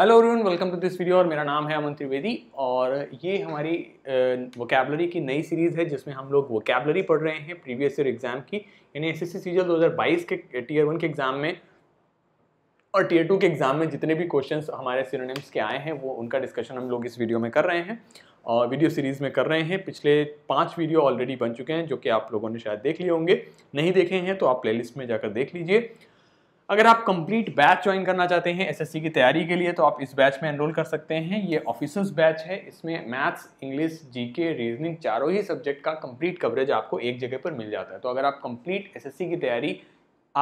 Hello everyone welcome to this video और मेरा नाम है अमन त्रिवेदी और ये हमारी वोकेबलरी की नई सीरीज़ है जिसमें हम लोग वोकेबलरी पढ़ रहे हैं प्रीवियस ईयर एग्ज़ाम की यानी एस एस सी दो के टीयर वन के एग्ज़ाम में और टीयर टू के एग्ज़ाम में जितने भी क्वेश्चंस हमारे सिरोनिम्स के आए हैं वो उनका डिस्कशन हम लोग इस वीडियो में कर रहे हैं और वीडियो सीरीज़ में कर रहे हैं पिछले पाँच वीडियो ऑलरेडी बन चुके हैं जो कि आप लोगों ने शायद देख लिए होंगे नहीं देखे हैं तो आप प्लेलिस्ट में जाकर देख लीजिए अगर आप कंप्लीट बैच ज्वाइन करना चाहते हैं एसएससी की तैयारी के लिए तो आप इस बैच में एनरोल कर सकते हैं ये ऑफिसर्स बैच है इसमें मैथ्स इंग्लिश जीके रीजनिंग चारों ही सब्जेक्ट का कंप्लीट कवरेज आपको एक जगह पर मिल जाता है तो अगर आप कंप्लीट एसएससी की तैयारी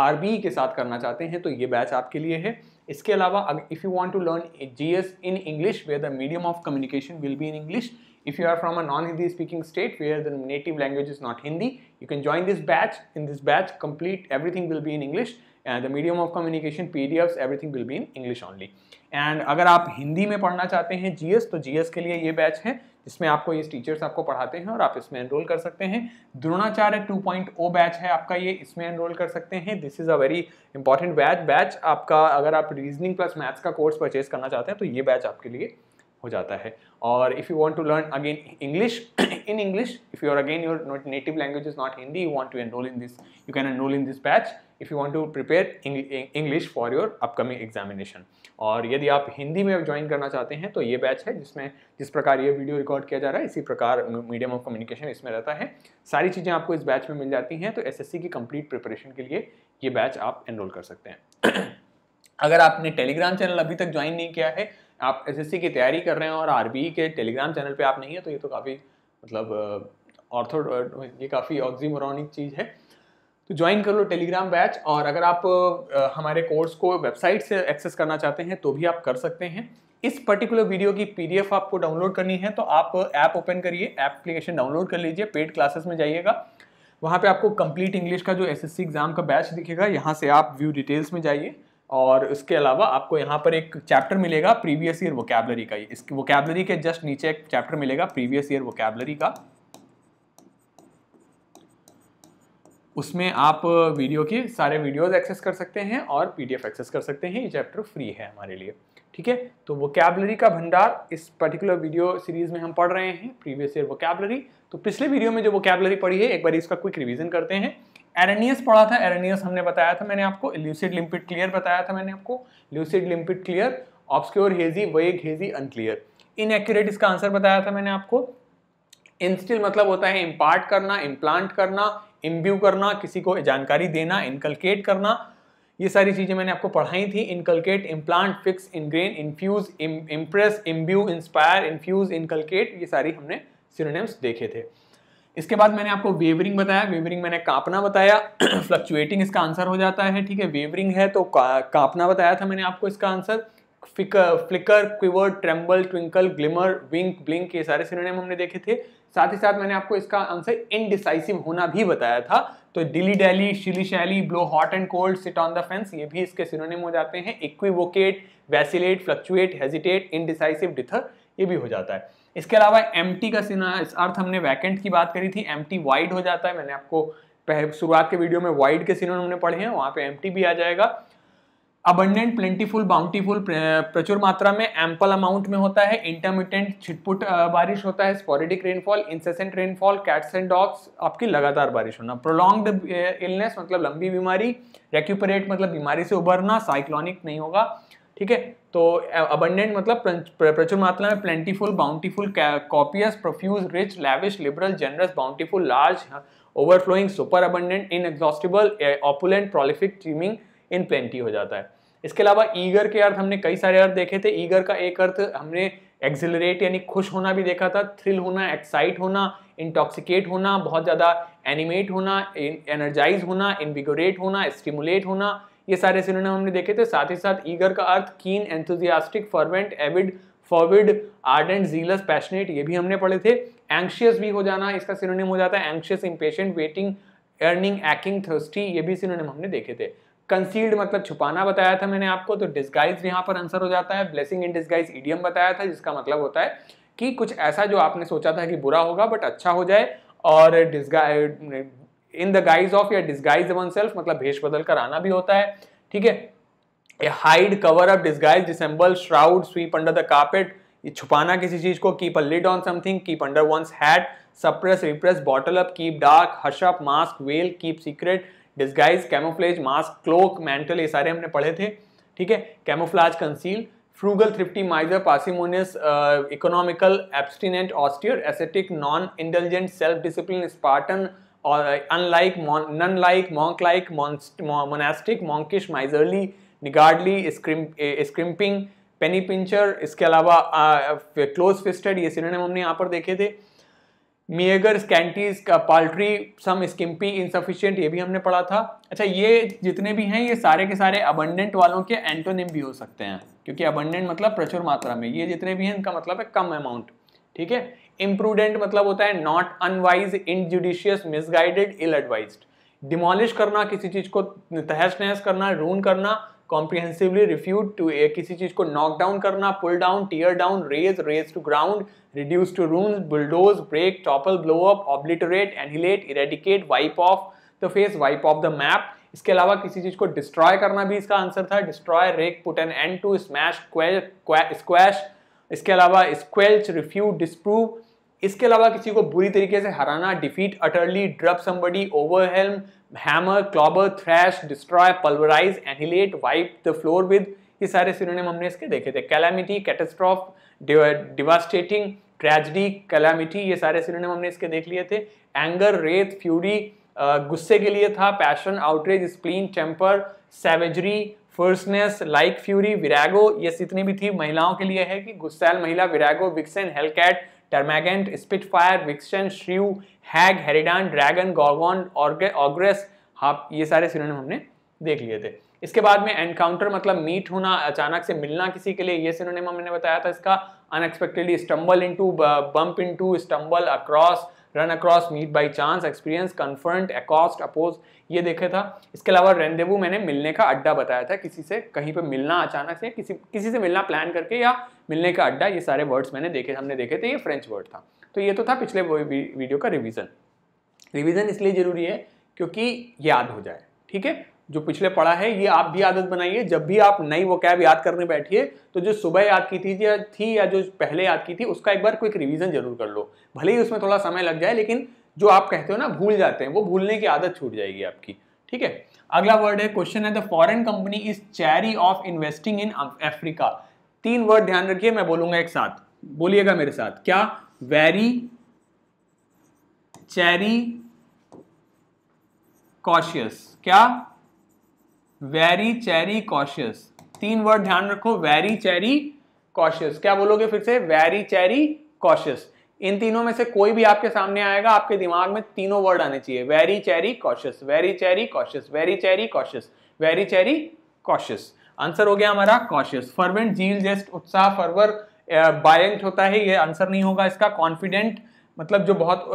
आरबी के साथ करना चाहते हैं तो ये बैच आपके लिए है इसके अलावा अगर if you want to learn as in English where the medium of communication will be in English If you are from a non-Hindi speaking state where the native language is not Hindi, you can join this batch. In this batch, complete everything will be in English. And the of communication P D F everything will be in English only and अगर आप हिंदी में पढ़ना चाहते हैं G S तो G S के लिए ये बैच है जिसमें आपको ये टीचर्स आपको पढ़ाते हैं और आप इसमें एनरोल कर सकते हैं Dronacharya two point O batch है आपका ये इसमें एनरोल कर सकते हैं this is a very important batch batch आपका अगर आप रीजनिंग प्लस मैथ्स का कोर्स परचेज करना चाहते हैं तो ये बैच आपके लिए हो जाता है और if you want to learn again English in English if you are again your native language is not Hindi you want to enroll in this you can enroll in this batch if you want to prepare English for your upcoming examination और यदि आप हिंदी में join करना चाहते हैं तो ये batch है जिसमें जिस प्रकार ये वीडियो रिकॉर्ड किया जा रहा है इसी प्रकार मीडियम ऑफ कम्युनिकेशन इसमें रहता है सारी चीज़ें आपको इस बैच में मिल जाती हैं तो सी की कंप्लीट प्रिपरेशन के लिए ये बैच आप एनरोल कर सकते हैं अगर आपने टेलीग्राम चैनल अभी तक ज्वाइन नहीं किया है आप सी की तैयारी कर रहे हैं और ई के टेलीग्राम चैनल पर आप नहीं हैं तो ये तो काफ़ी मतलब ऑर्थोड ये काफ़ी ऑक्जीमोरॉनिक चीज़ है तो ज्वाइन कर लो टेलीग्राम बैच और अगर आप हमारे कोर्स को वेबसाइट से एक्सेस करना चाहते हैं तो भी आप कर सकते हैं इस पर्टिकुलर वीडियो की पीडीएफ आपको डाउनलोड करनी है तो आप ऐप ओपन करिए एप्लीकेशन डाउनलोड कर लीजिए पेड क्लासेस में जाइएगा वहाँ पे आपको कंप्लीट इंग्लिश का जो एसएससी एग्ज़ाम का बैच दिखेगा यहाँ से आप व्यू डिटेल्स में जाइए और इसके अलावा आपको यहाँ पर एक चैप्टर मिलेगा प्रीवियस ईयर वोकेबलरी का इसकी वोकेबलरी के जस्ट नीचे एक चैप्टर मिलेगा प्रीवियस ईयर वोकेबलरी का उसमें आप वीडियो के सारे वीडियोस एक्सेस कर सकते हैं और पीडीएफ एक्सेस कर सकते हैं ये चैप्टर फ्री है हमारे लिए ठीक है तो वो कैबलरी का भंडार इस पर्टिकुलर वीडियो सीरीज में हम पढ़ रहे हैं प्रीवियस ईयर वो कैबलरी तो पिछले वीडियो में जो वो कैबलरी पढ़ी है एक बार इसका क्विक रिविजन करते हैं एरनियस पढ़ा था एरनियस हमने बताया था मैंने आपको ल्यूसिड लिम्पिड क्लियर बताया था मैंने आपको lucid limpid clear obscure hazy vague hazy unclear inaccurate इसका आंसर बताया था मैंने आपको इंस्टिल मतलब होता है इम्पार्ट करना इम्प्लांट करना इम्ब्यू करना किसी को जानकारी देना इनकलकेट करना ये सारी चीज़ें मैंने आपको पढ़ाई थी inculcate implant fix ingrain infuse impress imbue inspire infuse inculcate ये सारी हमने सिनोनिम्स देखे थे इसके बाद मैंने आपको वेवरिंग बताया वेवरिंग मैंने कांपना बताया फ्लक्चुएटिंग इसका आंसर हो जाता है ठीक है वेवरिंग है तो का, कांपना बताया था मैंने आपको इसका answer flicker flicker quiver tremble twinkle glimmer wink blink ये सारे सिनेम हमने देखे थे साथ ही साथ मैंने आपको इसका आंसर इनडिसाइसिव होना भी बताया था तो डिली dally shilly shally blow hot and cold sit on the fence ये भी इसके सिनोनिम हो जाते हैं equivocate vacillate fluctuate hesitate indecisive dither ये भी हो जाता है इसके अलावा एम का सिना अर्थ हमने वैकेंट की बात करी थी एम वाइड हो जाता है मैंने आपको शुरुआत के वीडियो में वाइड के सिनोनिम हमने पढ़े हैं वहाँ पे एम भी आ जाएगा अबंडेंट प्लेंटीफुल बाउंटीफुल प्रचुर मात्रा में एम्पल अमाउंट में होता है इंटरमीडियंट छिटपुट बारिश होता है sporadic rainfall incessant rainfall cats and dogs आपकी लगातार बारिश होना प्रोलॉन्ग इलनेस मतलब लंबी बीमारी रेक्यूपरेट मतलब बीमारी से उभरना साइक्लोनिक नहीं होगा ठीक है तो अबंडेंट मतलब प्रचुर मात्रा में plentiful bountiful copious profuse rich lavish liberal generous bountiful large overflowing superabundant inexhaustible opulent prolific teeming in plenty हो जाता है इसके अलावा ईगर के अर्थ हमने कई सारे अर्थ देखे थे ईगर का एक अर्थ हमने एक्सिलरेट यानी खुश होना भी देखा था थ्रिल होना एक्साइट होना इंटॉक्सिकेट होना बहुत ज़्यादा एनिमेट होना एनर्जाइज होना इन्विगोरेट होना स्टिमुलेट होना ये सारे सिनेमा हमने देखे थे साथ ही साथ ईगर का अर्थ keen enthusiastic fervent avid fervid ardent zealous passionate ये भी हमने पढ़े थे एंक्शियस भी हो जाना इसका सिनोनिम हो जाता है anxious impatient waiting yearning aching thirsty ये भी सिनोनिम हमने देखे थे कंसील्ड मतलब छुपाना बताया था मैंने आपको तो डिस्गाइज यहाँ पर आंसर हो जाता है ब्लेसिंग इन डिस्गाइज ईडियम बताया था जिसका मतलब होता है कि कुछ ऐसा जो आपने सोचा था कि बुरा होगा बट अच्छा हो जाए और इन द गाइज ऑफ या डिस्गाइज वन सेल्फ मतलब भेष बदल कर आना भी होता है ठीक है hide cover up disguise dissemble shroud sweep under the carpet छुपाना किसी चीज को keep a lid on something keep under one's hat suppress repress bottle up keep dark up mask veil keep secret disguise camouflage mask cloak mantle ये सारे हमने पढ़े थे ठीक है camouflage conceal frugal thrifty miser parsimonious economical abstinent austere ascetic non intelligent self discipline Spartan और unlike nun like monk like monastic monkish miserly niggardly scrimping penny pincher इसके अलावा क्लोज uh, फिस्टेड ये सिनेम हमने यहाँ पर देखे थे मियगर स्कैंटीज का पाल्ट्री सम स्किम्पी इनसफिशियंट ये भी हमने पढ़ा था अच्छा ये जितने भी हैं ये सारे के सारे अबंडेंट वालों के एंटोनिम भी हो सकते हैं क्योंकि अबंडेंट मतलब प्रचुर मात्रा में ये जितने भी हैं इनका मतलब है कम अमाउंट ठीक है इम्प्रूडेंट मतलब होता है not unwise injudicious misguided ill advise demolish करना किसी चीज को तहस नहस करना रून करना कॉम्प्रिहेंसिवली रिफ्यूट टू किसी चीज़ को नॉक डाउन करना pull down tear down raze raze to ground reduce to ruins bulldoze break topple blow up obliterate annihilate eradicate wipe off the face wipe off the map इसके अलावा किसी चीज़ को destroy करना भी इसका आंसर था destroy wreck put an end to smash squash इसके अलावा स्क्वेल्च रिफ्यूट डिस्प्रूव इसके अलावा किसी को बुरी तरीके से हराना defeat utterly drub somebody overwhelm hammer clobber thrash destroy pulverise annihilate wipe the floor with ये सारे सिनोनिम हमने इसके देखे थे calamity catastrophe devastating tragedy calamity ये सारे सिनोनिम हमने इसके देख लिए थे एंगर रेत फ्यूरी गुस्से के लिए था passion outrage spleen temper savagery fierceness like fury virago ये जितनी भी थी महिलाओं के लिए है कि गुस्सैल महिला virago vixen hellcat termagant spitfire vixen shrew hag harridan dragon gorgon ogress harpy ये सारे सिनोनिम हमने देख लिए थे इसके बाद में एनकाउंटर मतलब मीट होना अचानक से मिलना किसी के लिए ये सिनोनिम हमने बताया था इसका unexpectedly stumble into bump into stumble across run across meet by chance experience confront accost oppose ये देखे था इसके अलावा रेंदेवू मैंने मिलने का अड्डा बताया था किसी से कहीं पे मिलना अचानक से किसी किसी से मिलना प्लान करके या मिलने का अड्डा ये सारे वर्ड्स मैंने देखे हमने देखे थे ये फ्रेंच वर्ड था तो ये तो था पिछले वो वीडियो का रिवीजन रिवीजन इसलिए ज़रूरी है क्योंकि याद हो जाए ठीक है जो पिछले पढ़ा है ये आप भी आदत बनाइए जब भी आप नई वो कैब याद करने बैठिए तो जो सुबह याद की थी या थी या जो पहले याद की थी उसका एक बार क्विक रिवीजन जरूर कर लो भले ही उसमें थोड़ा समय लग जाए लेकिन जो आप कहते हो ना भूल जाते हैं वो भूलने की आदत छूट जाएगी आपकी ठीक है अगला वर्ड है क्वेश्चन है the foreign company is chary of investing in Africa तीन वर्ड ध्यान रखिए मैं बोलूंगा एक साथ बोलिएगा मेरे साथ क्या वेरी चेरी कॉशियस क्या वेरी चेरी कॉशियस तीन वर्ड ध्यान रखो वेरी चेरी कॉशियस क्या बोलोगे फिर से वेरी चेरी कॉशियस इन तीनों में से कोई भी आपके सामने आएगा आपके दिमाग में तीनों वर्ड आने चाहिए very chary cautious very chary cautious very chary cautious very chary cautious answer हो गया हमारा कॉशियस फर्वेंट जील जेस्ट उत्साह फरवर बायंट होता है ये आंसर नहीं होगा इसका कॉन्फिडेंट मतलब जो बहुत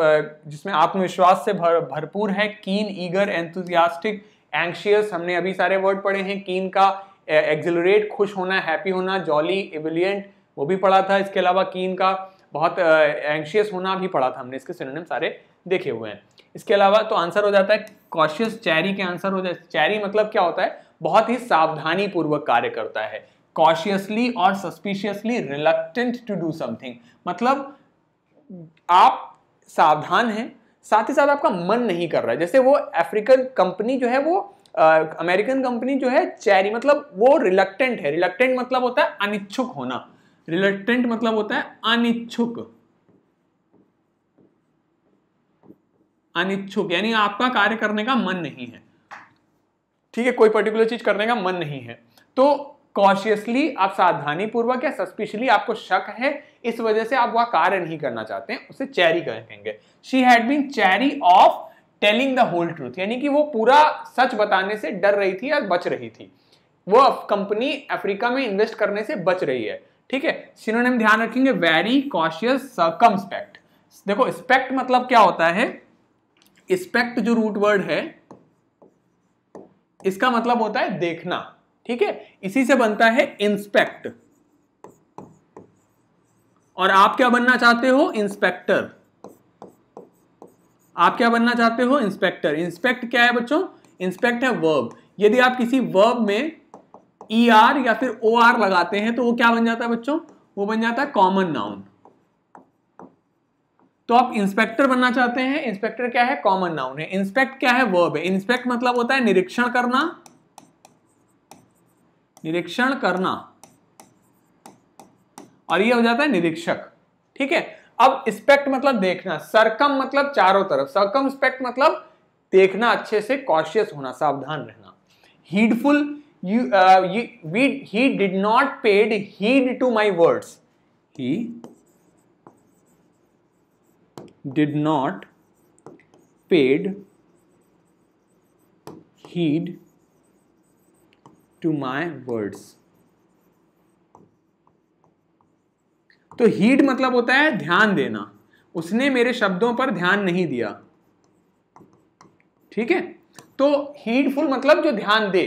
जिसमें आत्मविश्वास से भर भरपूर है कीन ईगर एंथुजियास्टिक एंक्शियस हमने अभी सारे वर्ड पढ़े हैं कीन का एग्जिलरेट खुश होना हैप्पी होना जॉली एविलियंट वो भी पढ़ा था इसके अलावा कीन का बहुत एंक्शियस होना भी पढ़ा था हमने इसके सिनोनिम सारे देखे हुए हैं इसके अलावा तो आंसर हो जाता है कॉशियस चैरी के आंसर हो जाए चैरी मतलब क्या होता है बहुत ही सावधानी पूर्वक कार्य करता है कॉशियसली और suspiciously reluctant to do something मतलब आप सावधान हैं साथ ही साथ आपका मन नहीं कर रहा है जैसे वो अफ्रीकन कंपनी जो है वो अमेरिकन कंपनी जो है चैरी मतलब वो रिलक्टेंट है रिलक्टेंट मतलब होता है अनिच्छुक होना रिलक्टेंट मतलब होता है अनिच्छुक अनिच्छुक यानी आपका कार्य करने का मन नहीं है ठीक है कोई पर्टिकुलर चीज करने का मन नहीं है तो कॉशियसली आप सावधानी पूर्वक या सस्पिशली आपको शक है इस वजह से आप वह कार्य नहीं करना चाहते हैं उसे चैरी कहेंगे she had been chary of telling the whole truth यानी कि वो पूरा सच बताने से डर रही थी या बच रही थी वो कंपनी अफ्रीका में इन्वेस्ट करने से बच रही है ठीक है सिनोनिम ध्यान रखेंगे वेरी कॉशियस कम देखो स्पेक्ट मतलब क्या होता है स्पेक्ट जो रूट वर्ड है इसका मतलब होता है देखना ठीक है इसी से बनता है इंस्पेक्ट और आप क्या बनना चाहते हो इंस्पेक्टर आप क्या बनना चाहते हो इंस्पेक्टर इंस्पेक्ट क्या है बच्चों इंस्पेक्ट है वर्ब यदि आप किसी वर्ब में ई ER आर या फिर ओ आर लगाते हैं तो वो क्या बन जाता है बच्चों वो बन जाता है कॉमन नाउन तो आप इंस्पेक्टर बनना चाहते हैं इंस्पेक्टर क्या है कॉमन नाउन है इंस्पेक्ट क्या है वर्ब है इंस्पेक्ट मतलब होता है निरीक्षण करना निरीक्षण करना और ये हो जाता है निरीक्षक ठीक है अब स्पेक्ट मतलब देखना सरकम मतलब चारों तरफ सरकम स्पेक्ट मतलब देखना अच्छे से कॉशियस होना सावधान रहना heedful you we he did not paid heed to my words he did not paid heed to my words तो हीड मतलब होता है ध्यान देना उसने मेरे शब्दों पर ध्यान नहीं दिया ठीक है तो हीडफुल मतलब जो ध्यान दे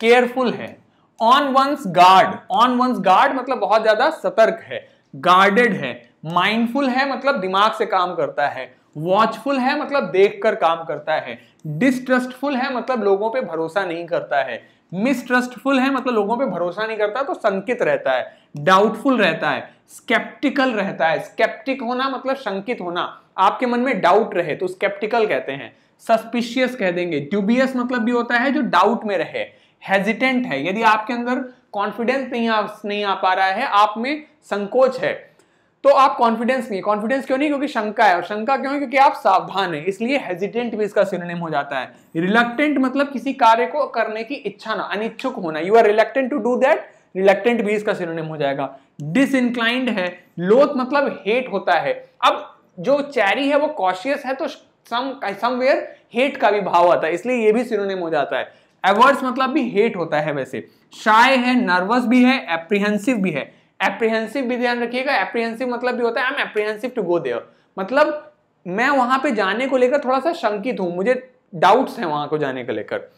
केयरफुल है on one's guard on one's guard मतलब बहुत ज्यादा सतर्क है गार्डेड है माइंडफुल है मतलब दिमाग से काम करता है वॉचफुल है मतलब देखकर काम करता है डिस्ट्रस्टफुल है मतलब लोगों पे भरोसा नहीं करता है मिसट्रस्टफुल है मतलब लोगों पे भरोसा नहीं करता तो संकित रहता है डाउटफुल रहता है स्केप्टिकल रहता है स्केप्टिक होना मतलब शंकित होना आपके मन में डाउट रहे तो स्केप्टिकल कहते हैं सस्पिशियस कह देंगे ड्यूबियस मतलब भी होता है जो डाउट में रहे हेजिटेंट है यदि आपके अंदर कॉन्फिडेंस नहीं आ नहीं आ पा रहा है आप में संकोच है तो आप कॉन्फिडेंस नहीं कॉन्फिडेंस क्यों नहीं क्योंकि शंका है और शंका क्यों है क्योंकि आप सावधान है इसलिए हेजिटेंट भी इसका सिनोनिम हो जाता है रिलेक्टेंट मतलब किसी कार्य को करने की इच्छा ना अनिच्छुक होना you are reluctant to do that reluctant भी इसका सिनोनिम हो जाएगा डिसइनक्लाइंड है लोथ मतलब हेट होता है अब जो चैरी है वो कॉशियस है तो सम समवेयर हेट का भी भाव आता है इसलिए ये भी सिनोनिम हो जाता है एवर्स मतलब भी हेट होता है वैसे शाय है नर्वस भी है एप्रीहेंसिव भी है एप्रीहेंसिव भी ध्यान रखिएगा एप्रीहेंसिव मतलब भी होता है I am apprehensive to go there मतलब मैं वहां पे जाने को लेकर थोड़ा सा शंकित हूं मुझे डाउट्स हैं वहां को जाने को लेकर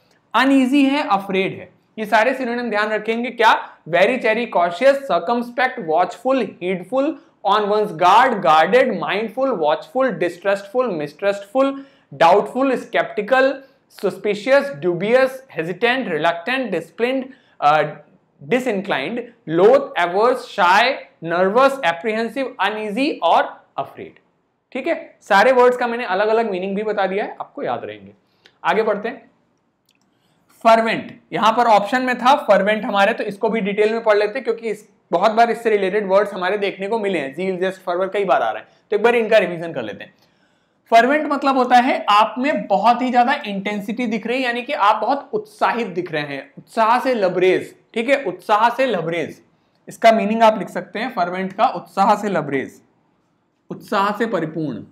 अनइजी है अफ्रेड है ये सारे सिनोनिम ध्यान रखेंगे क्या very chary cautious circumspect watchful heedful on one's guard guarded mindful watchful distrustful mistrustful doubtful sceptical suspicious dubious hesitant reluctant disciplined uh, disinclined loath averse shy nervous apprehensive uneasy और afraid ठीक है सारे words का मैंने अलग अलग meaning भी बता दिया है आपको याद रहेंगे आगे बढ़ते हैं फर्वेंट यहां पर ऑप्शन में था फर्वेंट हमारे तो इसको भी डिटेल में पढ़ लेते क्योंकि इस, बहुत बार इससे रिलेटेड वर्ड्स हमारे देखने को मिले हैं जील जस्ट फर्वर कई बार आ रहा है तो एक बार इनका रिवीजन कर लेते हैं फर्वेंट मतलब होता है आप में बहुत ही ज्यादा इंटेंसिटी दिख रही है यानी कि आप बहुत उत्साहित दिख रहे हैं उत्साह से लबरेज ठीक है उत्साह से लबरेज इसका मीनिंग आप लिख सकते हैं फर्वेंट का उत्साह से लबरेज उत्साह से परिपूर्ण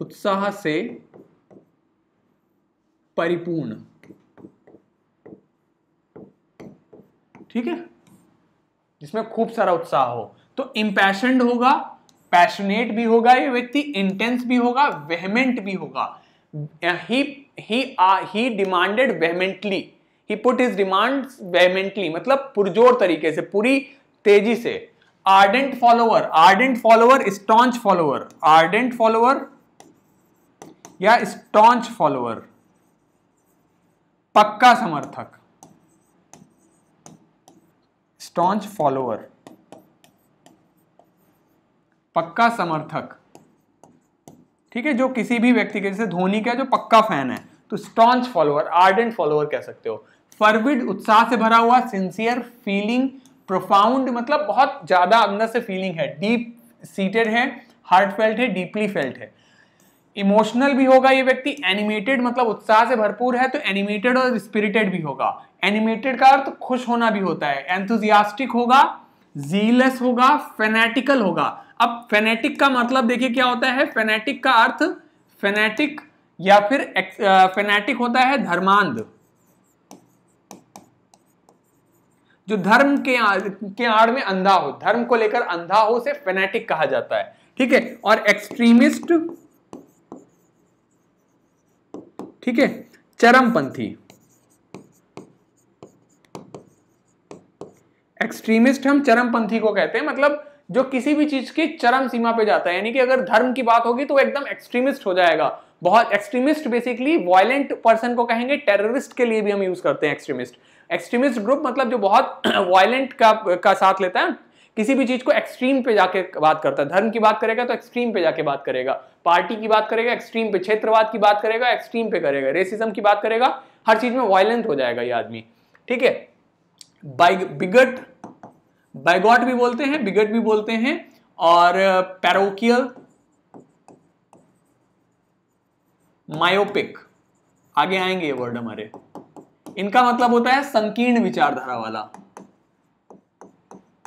उत्साह से परिपूर्ण ठीक है जिसमें खूब सारा उत्साह हो तो इम्पैशनड होगा पैशनेट भी होगा ये व्यक्ति इंटेंस भी होगा वेहमेंट भी होगा he demanded vehemently he put his demand vehemently मतलब पुरजोर तरीके से पूरी तेजी से ardent follower ardent follower staunch follower ardent follower या स्टॉन्च फॉलोअर पक्का समर्थक स्टॉन्च फॉलोअर पक्का समर्थक ठीक है जो किसी भी व्यक्ति के जैसे धोनी का जो पक्का फैन है तो स्टॉन्च फॉलोअर आर्डेंट फॉलोअर कह सकते हो फर्विड उत्साह से भरा हुआ सिंसियर फीलिंग प्रोफाउंड मतलब बहुत ज़्यादा अंदर से फीलिंग है डीप सीटेड है हार्ट फेल्ट है डीपली फेल्ट है इमोशनल भी होगा ये व्यक्ति एनिमेटेड मतलब उत्साह से भरपूर है तो एनिमेटेड और स्पिरिटेड भी होगा एनिमेटेड का अर्थ खुश होना भी होता है एंथुजियास्टिक होगा जीलेस होगा फेनेटिकल होगा अब फेनेटिक का मतलब देखिए क्या होता है फेनेटिक का अर्थ फेनेटिक या फिर फेनेटिक होता है धर्मांध जो धर्म के के आड़ में अंधा हो धर्म को लेकर अंधा हो उसे फेनेटिक कहा जाता है ठीक है और एक्सट्रीमिस्ट ठीक है चरमपंथी एक्सट्रीमिस्ट हम चरमपंथी को कहते हैं मतलब जो किसी भी चीज की चरम सीमा पे जाता है यानी कि अगर धर्म की बात होगी तो एकदम एक्सट्रीमिस्ट हो जाएगा बहुत एक्सट्रीमिस्ट बेसिकली वायलेंट पर्सन को कहेंगे टेररिस्ट के लिए भी हम यूज करते हैं एक्सट्रीमिस्ट एक्सट्रीमिस्ट ग्रुप मतलब जो बहुत वायलेंट का का साथ लेता है किसी भी चीज को एक्सट्रीम पे जाके बात करता है धर्म की बात करेगा तो एक्सट्रीम पे जाके बात करेगा पार्टी की बात करेगा एक्सट्रीम पे क्षेत्रवाद की बात करेगा एक्सट्रीम पे करेगा रेसिज्म की बात करेगा हर चीज में वायलेंट हो जाएगा ये आदमी ठीक है बिगट बैगॉट भी बोलते हैं बिगट भी बोलते हैं और पैरोकियल मायोपिक आगे आएंगे ये वर्ड हमारे इनका मतलब होता है संकीर्ण विचारधारा वाला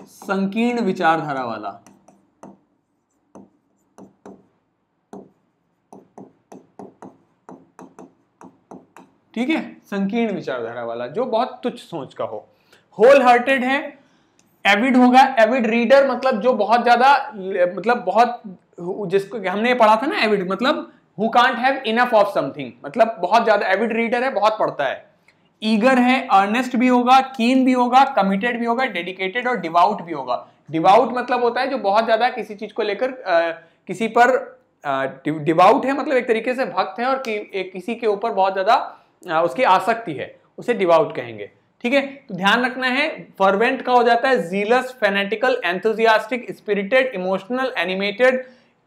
संकीर्ण विचारधारा वाला ठीक है संकीर्ण विचारधारा वाला जो बहुत तुच्छ सोच का हो होल हार्टेड है एविड होगा एविड रीडर मतलब जो बहुत ज्यादा मतलब बहुत जिसको हमने पढ़ा था ना एविड मतलब who can't have enough of something मतलब बहुत ज्यादा एविड रीडर है बहुत पढ़ता है ईगर है अर्नेस्ट भी होगा कीन भी होगा कमिटेड भी होगा डेडिकेटेड और डिवाउट भी होगा डिवाउट मतलब होता है जो बहुत ज्यादा किसी चीज को लेकर किसी पर डिवाउट है मतलब एक तरीके से भक्त है और कि, एक किसी के ऊपर बहुत ज्यादा उसकी आसक्ति है उसे डिवाउट कहेंगे ठीक है तो ध्यान रखना है फर्वेंट का हो जाता है jealous fanatical enthusiastic spirited emotional animated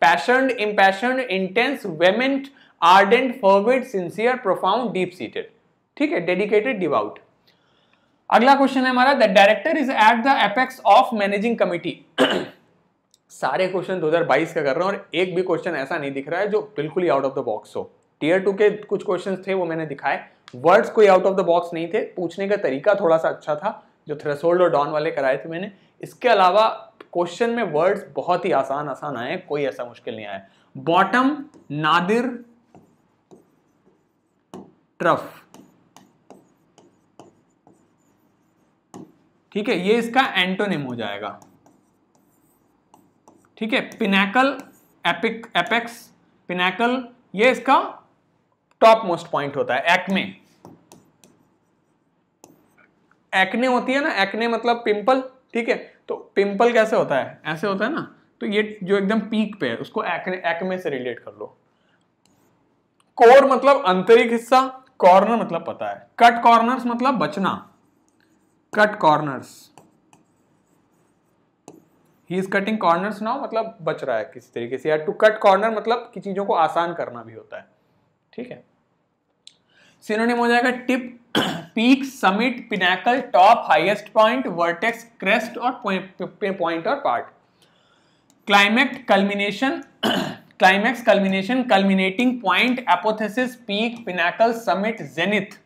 passion impassion intense vehement ardent forward sincere profound deep seated ठीक है डेडिकेटेड डिवाउट अगला क्वेश्चन है हमारा the director is at the apex of managing committee सारे क्वेश्चन 2022 का कर रहे हैं और एक भी क्वेश्चन ऐसा नहीं दिख रहा है जो बिल्कुल ही आउट ऑफ द बॉक्स हो टीयर टू के कुछ क्वेश्चंस थे वो मैंने दिखाए वर्ड्स कोई आउट ऑफ द बॉक्स नहीं थे पूछने का तरीका थोड़ा सा अच्छा था जो थ्रेसोल्ड और डॉन वाले कराए थे मैंने इसके अलावा क्वेश्चन में वर्ड्स बहुत ही आसान आसान आए कोई ऐसा मुश्किल नहीं आया बॉटम नादिर ट्रफ ठीक है ये इसका एंटोनिम हो जाएगा ठीक है पिनेकल एपिक एपेक्स पिनेकल ये इसका टॉप मोस्ट पॉइंट होता है एक्मे एक्ने होती है ना एक्ने मतलब पिंपल ठीक है तो पिंपल कैसे होता है ऐसे होता है ना तो ये जो एकदम पीक पे है उसको एक्ने एक्मे से रिलेट कर लो कोर मतलब आंतरिक हिस्सा कॉर्नर मतलब पता है कट कॉर्नर्स मतलब बचना cut corners he is cutting corners now मतलब बच रहा है किसी तरीके से या टू कट कॉर्नर मतलब कि चीजों को आसान करना भी होता है ठीक है सिनोनिम हो जाएगा tip peak summit pinnacle top highest point vertex crest और पॉइंट और part climax culmination climax culmination culminating point apotheosis peak pinnacle summit zenith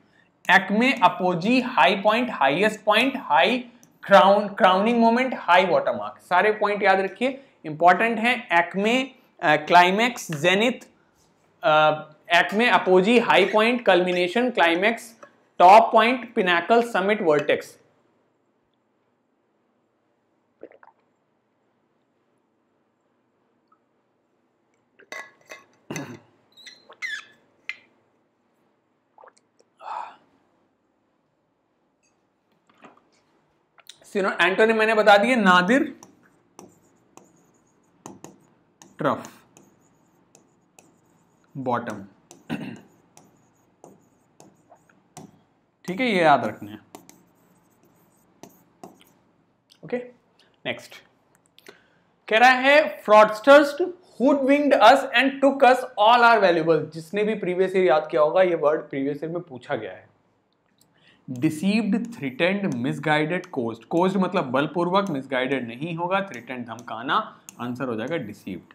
acme apogee high point highest point high crown crowning moment high water mark सारे point याद रखिए important है acme climax zenith act में apogee high point culmination climax top point pinnacle summit vertex antonym मैंने बता दिए Nadir trough bottom ठीक है ये याद रखना है ओके नेक्स्ट कह रहा है fraudsters hood us and took us all our valuable जिसने भी प्रीवियस ईयर याद किया होगा ये वर्ड प्रीवियस ईयर में पूछा गया है deceived threatened misguided coerced coerced मतलब बलपूर्वक मिसगाइडेड नहीं होगा थ्रिटेंड धमकाना आंसर हो जाएगा deceived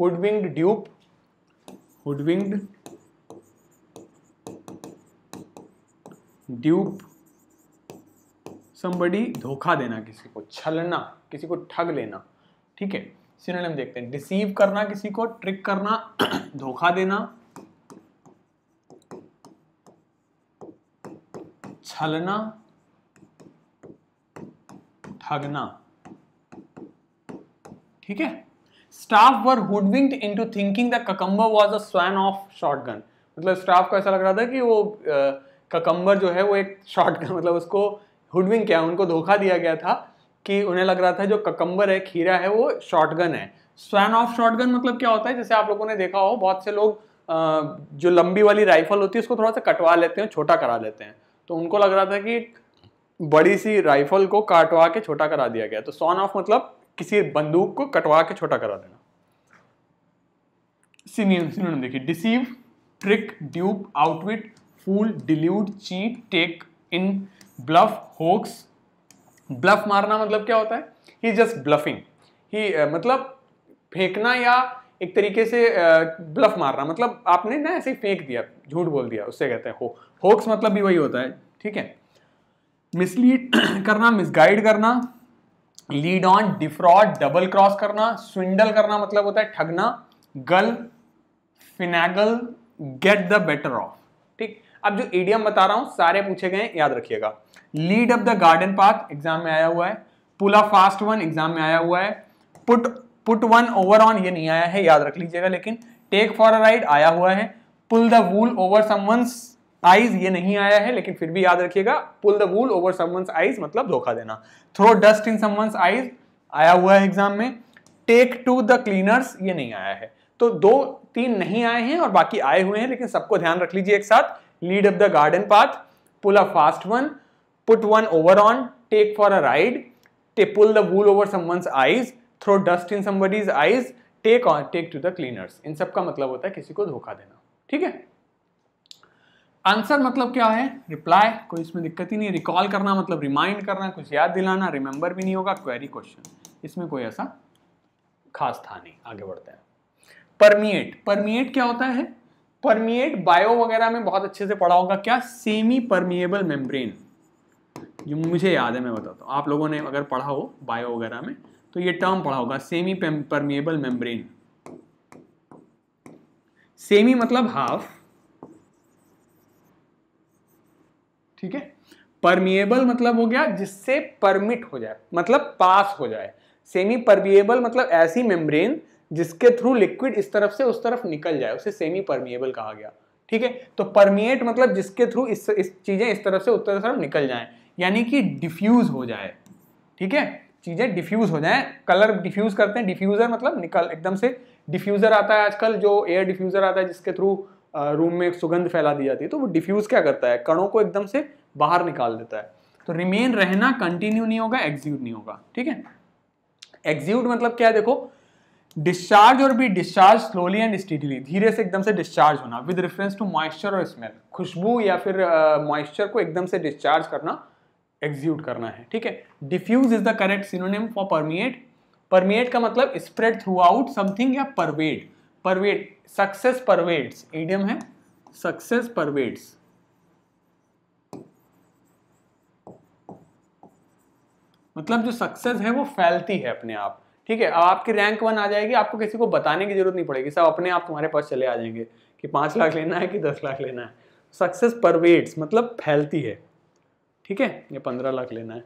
hoodwinked dupe hoodwinked dupe somebody धोखा देना किसी को छलना किसी को ठग लेना ठीक है सिनोनिम देखते हैं डिसीव करना किसी को ट्रिक करना धोखा देना छलना ठगना ठीक है staff were hoodwinked into thinking the cucumber was a swan of shotgun मतलब स्टाफ को ऐसा लग रहा था कि वो का जो है वो एक शॉर्ट मतलब उसको हुडविंग क्या उनको धोखा दिया गया था कि उन्हें लग रहा था जो ककम्बर है खीरा है वो शॉटगन है स्वैन ऑफ शॉटगन मतलब क्या होता है जैसे आप लोगों ने देखा हो बहुत से लोग जो लंबी वाली राइफल होती है उसको थोड़ा सा कटवा लेते हैं छोटा करा लेते हैं तो उनको लग रहा था कि बड़ी सी राइफल को काटवा के छोटा करा दिया गया तो सॉन ऑफ मतलब किसी बंदूक को कटवा के छोटा करा देना देखिए deceive trick dupe outwit fool delude cheat take in bluff hoax bluff मारना मतलब क्या होता है ही जस्ट ब्लफिंग ही मतलब फेंकना या एक तरीके से ब्लफ uh, मारना मतलब आपने ना ऐसे फेंक दिया झूठ बोल दिया उससे कहते हैं हो होक्स मतलब भी वही होता है ठीक है मिसलीड करना मिसगाइड करना lead on defraud double cross करना स्विंडल करना मतलब होता है ठगना gull finagle get the better of ठीक अब जो ईडियम बता रहा हूं सारे पूछे गए याद रखिएगा lead up the garden path exam में आया हुआ है pull a fast one exam में आया हुआ है put put one over on ये नहीं आया है याद रख लीजिएगा लेकिन टेक फॉर अ राइड आया हुआ है pull the wool over someone's eyes ये नहीं आया है लेकिन फिर भी याद रखिएगा pull the wool over someone's eyes मतलब धोखा देना throw dust in someone's eyes आया हुआ है एग्जाम में टेक टू द क्लीनर्स ये नहीं आया है तो दो तीन नहीं आए हैं और बाकी आए हुए हैं लेकिन सबको ध्यान रख लीजिए एक साथ lead up the garden path, pull a fast one, put one over on, take for a ride, to pull the wool over someone's eyes, throw dust in somebody's eyes, take on, take to the cleaners. in sab ka matlab hota hai kisi ko dhoka dena theek hai answer मतलब क्या है reply कोई इसमें दिक्कत ही नहीं recall करना मतलब remind करना कुछ याद दिलाना रिमेंबर भी नहीं होगा क्वेरी क्वेश्चन इसमें कोई ऐसा खास था नहीं आगे बढ़ता है परमिएट परमिएट क्या होता है परमिएट बायो वगैरह में बहुत अच्छे से पढ़ा होगा क्या सेमी परमिएबल मेम्ब्रेन ये मुझे याद है मैं बताता हूँ आप लोगों ने अगर पढ़ा हो बायो वगैरह में तो ये टर्म पढ़ा होगा सेमी परमिएबल मेम्ब्रेन सेमी मतलब हाफ ठीक है परमिएबल मतलब हो गया जिससे परमिट हो जाए मतलब पास हो जाए सेमी परमिएबल मतलब ऐसी मेम्ब्रेन जिसके थ्रू लिक्विड इस तरफ से उस तरफ निकल जाए उसे सेमी परमिएबल कहा गया ठीक है तो परमिएट मतलब जिसके थ्रू इस, इस चीज़ें इस तरफ से उत्तर तरफ निकल जाए यानी कि डिफ्यूज हो जाए ठीक है चीज़ें डिफ्यूज हो जाए कलर डिफ्यूज करते हैं डिफ्यूज़र मतलब निकल एकदम से डिफ्यूज़र आता है आजकल जो एयर डिफ्यूज़र आता है जिसके थ्रू रूम में सुगंध फैला दी जाती है तो वो डिफ्यूज़ क्या करता है कणों को एकदम से बाहर निकाल देता है तो रिमेन रहना कंटिन्यू नहीं होगा एग्ज्यूट नहीं होगा ठीक है एग्ज्यूड मतलब क्या है देखो डिस्चार्ज और be discharge slowly and steadily धीरे से एकदम से डिस्चार्ज होना विद रेफरेंस टू मॉइस्चर और स्मेल खुशबू या फिर मॉइस्चर uh, को एकदम से डिस्चार्ज करना एग्जीक्यूट करना है ठीक है diffuse is the correct synonym for permeate permeate का मतलब स्प्रेड थ्रू आउट समथिंग या pervade pervade success pervades idiom है सक्सेस परवेड्स मतलब जो सक्सेस है वो फैलती है अपने आप ठीक है अब आपकी रैंक वन आ जाएगी आपको किसी को बताने की जरूरत नहीं पड़ेगी सब अपने आप तुम्हारे पास चले आ जाएंगे कि पाँच लाख लेना है कि दस लाख लेना है सक्सेस परवेड्स मतलब फैलती है ठीक है ये पंद्रह लाख लेना है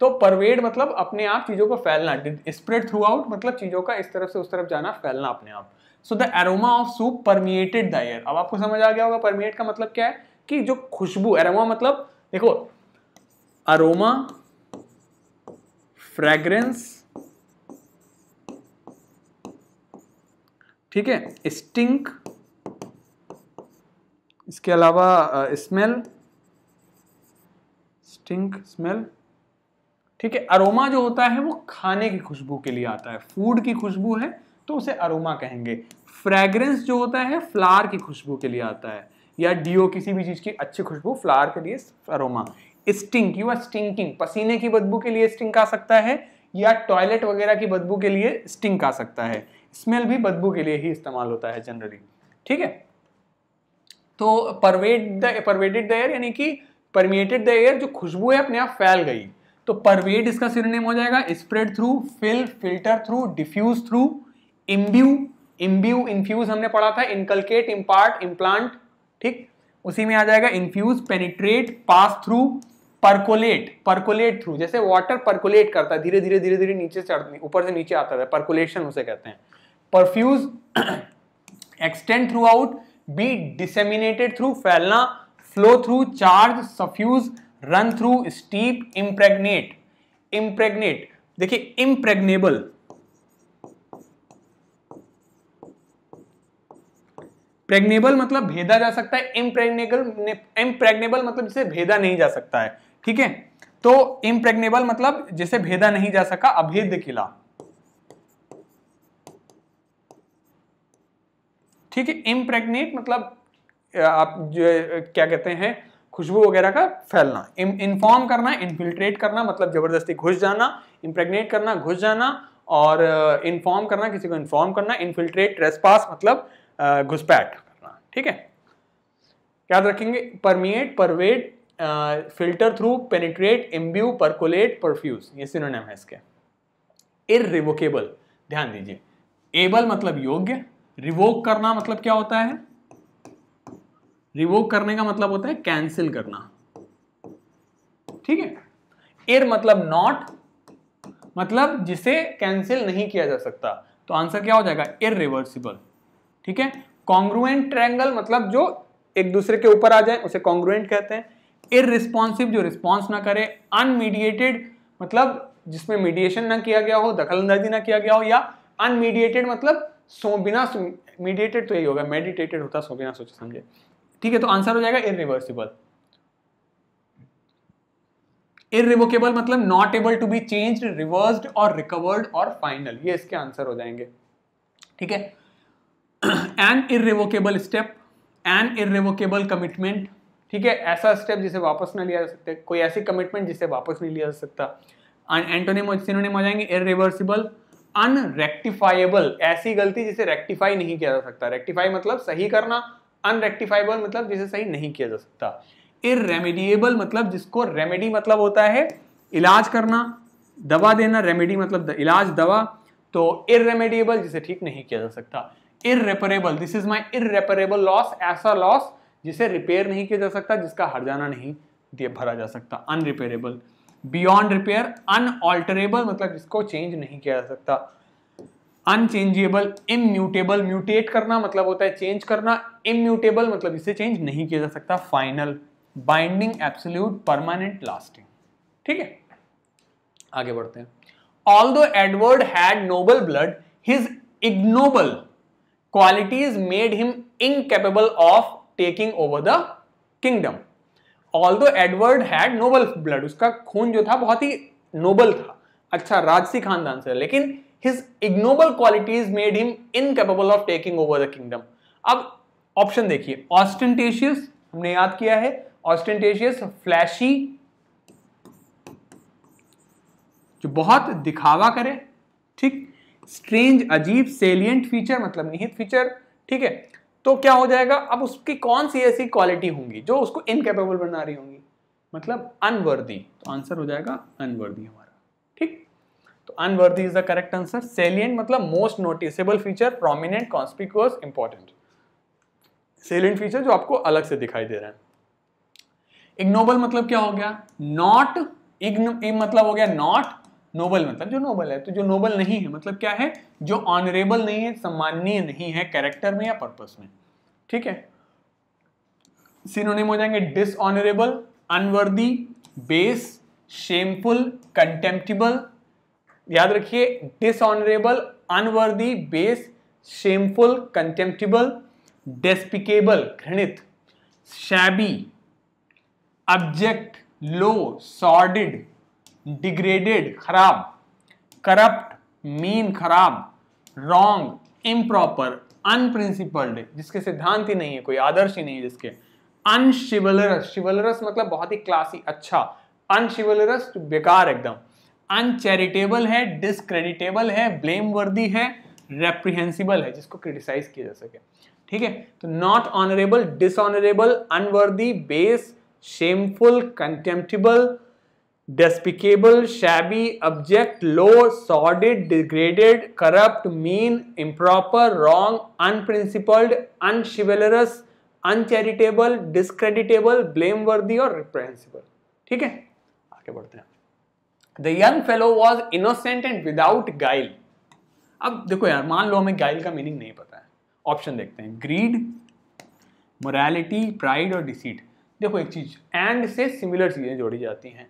तो परवेड मतलब अपने आप चीज़ों को फैलना स्प्रेड थ्रू आउट मतलब चीज़ों का इस तरफ से उस तरफ जाना फैलना अपने आप so the aroma of soup permeated the air अब आपको समझ आ गया होगा परमिएट का मतलब क्या है कि जो खुशबू एरोमा मतलब देखो अरोमा फ्रेग्रेंस ठीक है स्टिंक इसके अलावा स्मेल स्टिंक स्मेल ठीक है अरोमा जो होता है वो खाने की खुशबू के लिए आता है फूड की खुशबू है तो उसे अरोमा कहेंगे फ्रेग्रेंस जो होता है फ्लावर की खुशबू के लिए आता है या डीओ किसी भी चीज़ की अच्छी खुशबू फ्लावर के लिए aroma stink you are stinking पसीने की बदबू के लिए स्टिंक आ सकता है या टॉयलेट वगैरह की बदबू के लिए स्टिंक आ सकता है स्मेल भी बदबू के लिए ही इस्तेमाल होता है जनरली ठीक है तो pervade the pervaded the air यानी कि परमिएटेड द एयर जो खुशबू है अपने आप फैल गई तो परवेड इसका सिरोनेम हो जाएगा spread through fill filter through diffuse through imbue imbue infuse हमने पढ़ा था इनकलकेट इम्पार्ट इम्प्लांट ठीक उसी में आ जाएगा infuse penetrate pass through percolate percolate through जैसे वाटर परकोलेट करता है धीरे धीरे धीरे धीरे नीचे चढ़ ऊपर से नीचे आता है परकोलेशन उसे कहते हैं perfuse extend throughout be disseminated through फैलना flow through charge suffuse run through steep impregnate impregnate देखिए इम्प्रेगनेबल प्रेग्नेबल मतलब भेदा जा सकता है इम्प्रेगनेबल इम्प्रेगनेबल मतलब जिसे भेदा नहीं जा सकता है ठीक है तो इम्प्रेगनेबल मतलब जिसे भेदा नहीं जा सका अभेद किला ठीक है इम्प्रेगनेट मतलब आप जो क्या कहते हैं खुशबू वगैरह का फैलना इन्फॉर्म करना इन्फिल्ट्रेट करना मतलब जबरदस्ती घुस जाना इम्प्रेगनेट करना घुस जाना और इन्फॉर्म करना किसी को इन्फॉर्म करना इनफिल्ट्रेट ट्रेसपास मतलब घुसपैठ करना ठीक है याद रखेंगे permeate pervade filter through penetrate imbue percolate perfuse ये सिनोनिम है इसके इरिवोकेबल ध्यान दीजिए एबल मतलब योग्य रिवोक करना मतलब क्या होता है रिवोक करने का मतलब होता है कैंसिल करना ठीक है एर मतलब नॉट मतलब जिसे कैंसिल नहीं किया जा सकता तो आंसर क्या हो जाएगा इरिवर्सिबल ठीक है कॉन्ग्रुएंट ट्रैंगल मतलब जो एक दूसरे के ऊपर आ जाए उसे कॉन्ग्रुएंट कहते हैं इरिस्पॉन्सिव जो रिस्पॉन्स ना करे अनमीडिएटेड मतलब जिसमें मीडिएशन ना किया गया हो दखलंदाजी ना किया गया हो या अनमीडिएटेड मतलब सो बिना मीडिएटेड तो यही होगा मेडिटेटेड होता सो बिना सोचे समझे ठीक है तो आंसर हो जाएगा इरिवर्सिबल इरिवोकेबल मतलब not able to be change reverse और रिकवर्ड और फाइनल ये इसके आंसर हो जाएंगे ठीक है an irrevocable step an irrevocable commitment ठीक है ऐसा स्टेप जिसे वापस ना लिया जा सकता कोई ऐसी कमिटमेंट जिसे वापस नहीं लिया जा सकता एंटोनिम और सिनोनिम हो जाएंगे इरिवर्सिबल अनरेक्टिफाइबल ऐसी गलती जिसे रेक्टिफाई नहीं किया जा सकता रेक्टिफाई मतलब सही करना अनरेक्टिफाइबल मतलब जिसे सही नहीं किया जा सकता इरेमेडिएबल मतलब जिसको रेमेडी मतलब होता है इलाज करना दवा देना रेमेडी मतलब द, इलाज दवा तो इरेमेडिएबल जिसे ठीक नहीं किया जा सकता irreparable this is my irreparable loss ऐसा लॉस जिसे रिपेयर नहीं किया जा सकता जिसका हर जाना नहीं भरा जा सकता अनरिपेरेबल बियॉन्ड रिपेयर अनऑल्टरेबल मतलब इसको चेंज नहीं किया जा सकता अनचेंजेबल इम्यूटेबल म्यूटेट करना मतलब होता है चेंज करना इम्यूटेबल मतलब इसे चेंज नहीं किया जा सकता final binding absolute permanent lasting ठीक है आगे बढ़ते हैं although Edward had noble blood his ignoble qualities made him incapable of taking over the kingdom although Edward had noble blood उसका खून जो था बहुत ही नोबल था अच्छा राजसी खानदान से लेकिन his ignoble qualities made him incapable of taking over the kingdom अब ऑप्शन देखिए ऑस्टेंटेशियस हमने याद किया है ऑस्टेंटेशियस फ्लैशी जो बहुत दिखावा करे ठीक स्ट्रेंज अजीब सेलियंट फीचर मतलब निहित फीचर ठीक है तो क्या हो जाएगा अब उसकी कौन सी ऐसी क्वालिटी होंगी जो उसको इनकेपेबल बना रही होंगी मतलब अनवर्दी तो आंसर हो जाएगा अनवर्दी हमारा ठीक तो unworthy is the correct answer salient मतलब most noticeable feature prominent conspicuous important salient feature जो आपको अलग से दिखाई दे रहा है इग्नोबल मतलब क्या हो गया नॉट इग्न मतलब हो गया नॉट नोबल मतलब जो नोबल है तो जो नोबल नहीं है मतलब क्या है जो ऑनरेबल नहीं है सम्माननीय नहीं है कैरेक्टर में या पर्पस में ठीक है सिनोनिम हो जाएंगे dishonourable unworthy base shameful contemptible याद रखिए dishonourable unworthy base shameful contemptible despicable घृणित shabby abject low sordid degraded खराब करप्ट मीन खराब रॉन्ग इम्प्रॉपर अनप्रिंसिपल्ड जिसके सिद्धांत ही नहीं है कोई आदर्श ही नहीं है जिसके अनशिवलरस शिवलरस मतलब बहुत ही क्लासी अच्छा अनशिवलरस बेकार एकदम अनचैरिटेबल है डिसक्रेडिटेबल है ब्लेमवर्दी है रेप्रिहेंसिबल है जिसको क्रिटिसाइज किया जा सके ठीक है तो not honourable dishonourable unworthy base shameful contemptible despicable, shabby abject, low sordid degraded corrupt mean improper wrong unprincipled unchivalrous uncharitable discreditable blameworthy और रिप्रेहेंसिबल ठीक है आगे बढ़ते हैं the young fellow was innocent and without guile अब देखो यार मान लो हमें गाइल का मीनिंग नहीं पता है ऑप्शन देखते हैं ग्रीड मोरालिटी प्राइड और डिसीट देखो एक चीज एंड से सिमिलर चीजें जोड़ी जाती हैं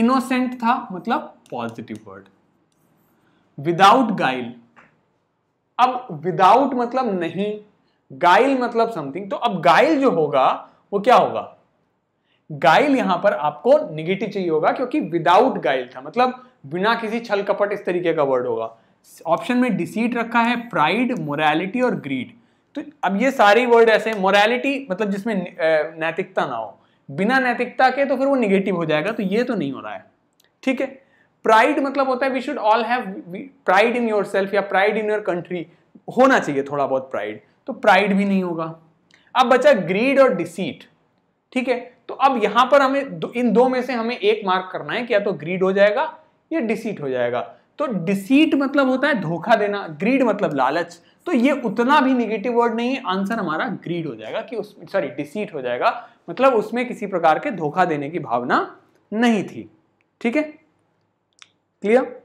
इनोसेंट था मतलब पॉजिटिव वर्ड विदाउट गाइल अब विदाउट मतलब नहीं गाइल मतलब समथिंग तो अब गाइल जो होगा वो क्या होगा गाइल यहां पर आपको निगेटिव चाहिए होगा क्योंकि विदाउट गाइल था मतलब बिना किसी छल कपट इस तरीके का वर्ड होगा ऑप्शन में डिसीट रखा है प्राइड मोरालिटी और ग्रीड तो अब ये सारे वर्ड ऐसे मोरालिटी मतलब जिसमें नैतिकता ना हो बिना नैतिकता के तो फिर वो निगेटिव हो जाएगा तो ये तो नहीं हो रहा है ठीक है प्राइड मतलब होता है we should all have pride in yourself या प्राइड इन योर कंट्री होना चाहिए थोड़ा बहुत प्राइड तो प्राइड भी नहीं होगा अब बचा ग्रीड और डिसीट ठीक है तो अब यहां पर हमें दो, इन दो में से हमें एक मार्क करना है कि या तो ग्रीड हो जाएगा या डिसीट हो जाएगा तो डिसीट मतलब होता है धोखा देना ग्रीड मतलब लालच तो ये उतना भी निगेटिव वर्ड नहीं है आंसर हमारा ग्रीड हो जाएगा कि सॉरी डिसीट हो जाएगा मतलब उसमें किसी प्रकार के धोखा देने की भावना नहीं थी ठीक है क्लियर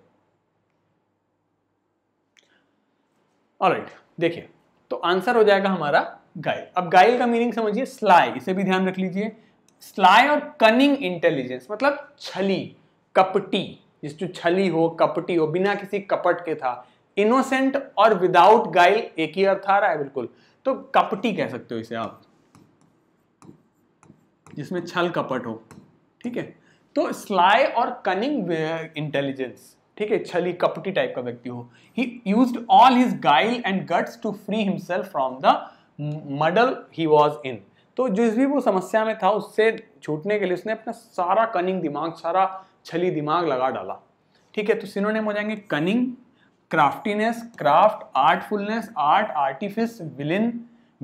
ऑलराइट देखिए तो आंसर हो जाएगा हमारा गाइल अब गाइल का मीनिंग समझिए स्लाई इसे भी ध्यान रख लीजिए स्लाई और कनिंग इंटेलिजेंस मतलब छली कपटी जिस जो छली हो कपटी हो बिना किसी कपट के था इनोसेंट और विदाउट गाइल एक ही अर्थ आ रहा है बिल्कुल तो कपटी कह सकते हो इसे आप जिसमें छल कपट हो ठीक है तो स्लाय और कनिंग इंटेलिजेंस uh, ठीक है छली कपटी टाइप का व्यक्ति हो he use all his guile and guts to free himself from the muddle he was in तो जिस भी वो समस्या में था उससे छूटने के लिए उसने अपना सारा कनिंग दिमाग सारा छली दिमाग लगा डाला ठीक है तो सिनोनिम हो जाएंगे cunning craftiness craft artfulness art artifice wily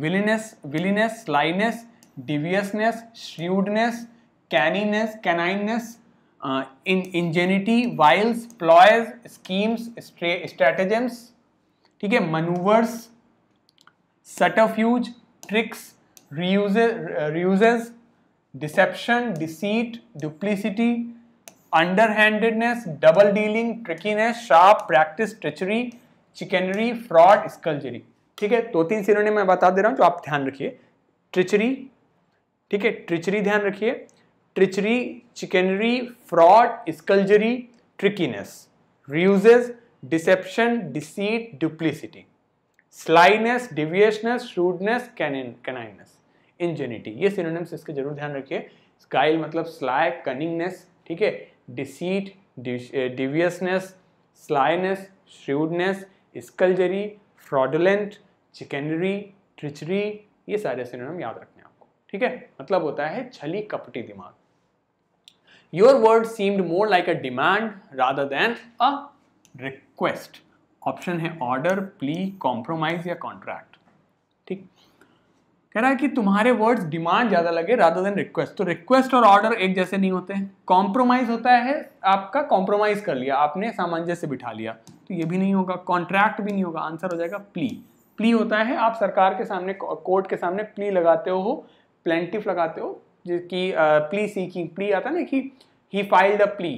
wiliness wiliness slyness deviousness shrewdness canniness canniness in ingenuity wiles ploys schemes stratagems ठीक है manoeuvres use tricks ruses deception deceit duplicity handedness double dealing trickiness sharp practice treachery chicanery fraud skulduggery ठीक है दो तीन ने मैं बता दे रहा हूँ जो आप ध्यान रखिए ट्रिचरी ठीक है ट्रिचरी ध्यान रखिए treachery chicanery fraud skulduggery trickiness ruses deception deceit duplicity slyness deviousness shrewdness canniness ingenuity ये सिनोनिम्स इसके जरूर ध्यान रखिए स्काइल मतलब स्लाय कनिंगनेस ठीक है deceit deviousness slyness shrewdness skulduggery fraudulent chicanery treachery ये सारे सिनोनिम याद रखें ठीक है मतलब होता है छली कपटी दिमाग your word seemed more like a demand rather than a request option है ऑर्डर प्ली कॉम्प्रोमाइज या कॉन्ट्रैक्ट ठीक कह रहा है कि तुम्हारे वर्ड्स डिमांड ज़्यादा लगे राधर देन रिक्वेस्ट तो रिक्वेस्ट और ऑर्डर एक जैसे नहीं होते हैं कॉम्प्रोमाइज होता है आपका कॉम्प्रोमाइज कर लिया आपने सामंजस्य बिठा लिया तो ये भी नहीं होगा कॉन्ट्रैक्ट भी नहीं होगा आंसर हो जाएगा प्ली प्ली होता है आप सरकार के सामने कोर्ट के सामने प्ली लगाते हो प्लेंटिफ लगाते हो जिसकी प्ली सीकिंग प्ली आता है ना कि he filed a plea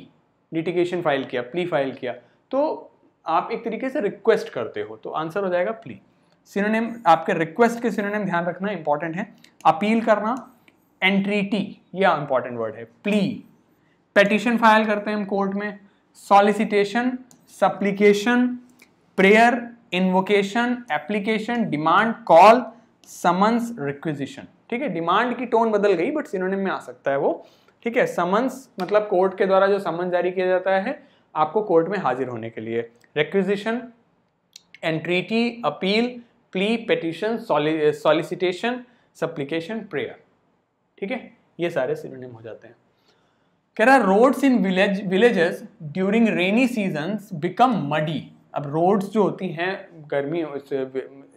litigation file किया प्ली फाइल किया तो आप एक तरीके से रिक्वेस्ट करते हो तो आंसर हो जाएगा प्ली सिनोनिम आपके रिक्वेस्ट के सिनोनिम ध्यान रखना इंपॉर्टेंट है अपील करना एंट्रीटी यह इंपॉर्टेंट वर्ड है प्ली पेटिशन फाइल करते हैं हम कोर्ट में solicitation supplication prayer invocation application demand call summons requisition ठीक है डिमांड की टोन बदल गई बट सिनोनिम में आ सकता है वो ठीक है समन्स मतलब कोर्ट के द्वारा जो समन जारी किया जाता है आपको कोर्ट में हाजिर होने के लिए requisition entreaty appeal plea petition solicitation supplication prayer ठीक है ये सारे सिनोनिम हो जाते हैं कह रहा roads in village villages during rainy season become muddy अब रोड्स जो होती हैं गर्मी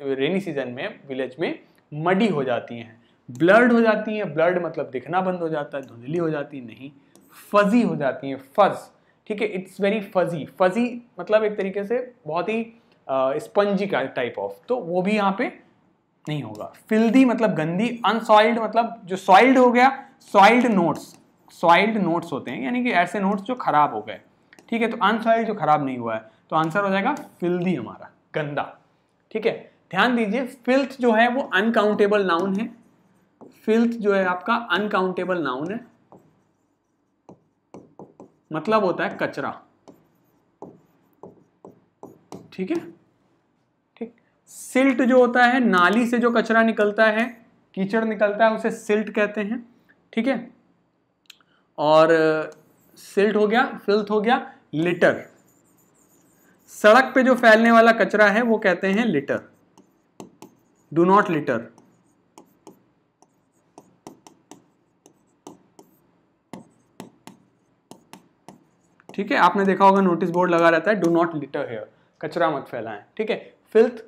रेनी सीजन में विलेज में मडी हो जाती हैं ब्लर्ड हो जाती हैं ब्लर्ड मतलब दिखना बंद हो जाता है धुंधली हो जाती है नहीं फजी हो जाती हैं फज ठीक है इट्स वेरी फजी फजी मतलब एक तरीके से बहुत ही स्पंजी का टाइप ऑफ तो वो भी यहाँ पे नहीं होगा फिल्दी मतलब गंदी अनसॉइल्ड मतलब जो सॉइल्ड हो गया सॉइल्ड नोट्स सॉइल्ड नोट्स होते हैं यानी कि ऐसे नोट्स जो खराब हो गए ठीक है तो अनसॉइल्ड जो खराब नहीं हुआ है तो आंसर हो जाएगा फिल्दी हमारा गंदा ठीक है ध्यान दीजिए फिल्थ जो है वो अनकाउंटेबल नाउन है फिल्थ जो है आपका अनकाउंटेबल नाउन है मतलब होता है कचरा ठीक है ठीक सिल्ट जो होता है नाली से जो कचरा निकलता है कीचड़ निकलता है उसे सिल्ट कहते हैं ठीक है और सिल्ट हो गया फिल्थ हो गया लिटर सड़क पे जो फैलने वाला कचरा है वो कहते हैं लिटर do not litter ठीक है आपने देखा होगा नोटिस बोर्ड लगा रहता है डू नॉट लिटर हेयर कचरा मत फैलाएं ठीक है फिल्थ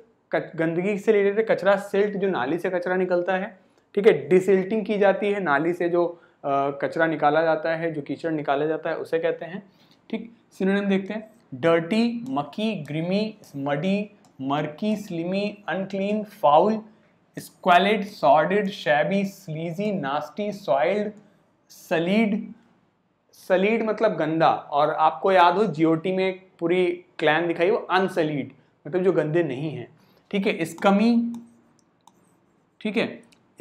गंदगी से रिलेटेड कचरा सिल्ट जो नाली से कचरा निकलता है ठीक है डिसिल्टिंग की जाती है नाली से जो आ, कचरा निकाला जाता है जो कीचड़ निकाला जाता है उसे कहते हैं ठीक सिनोनिम देखते हैं dirty mucky grimy muddy murky slimy unclean foul squalid, sordid shabby sleazy nasty soiled sullied sullied मतलब गंदा और आपको याद हो जीओटी में पूरी क्लैन दिखाई वो अनसलीड मतलब जो गंदे नहीं हैं ठीक है स्कमी ठीक है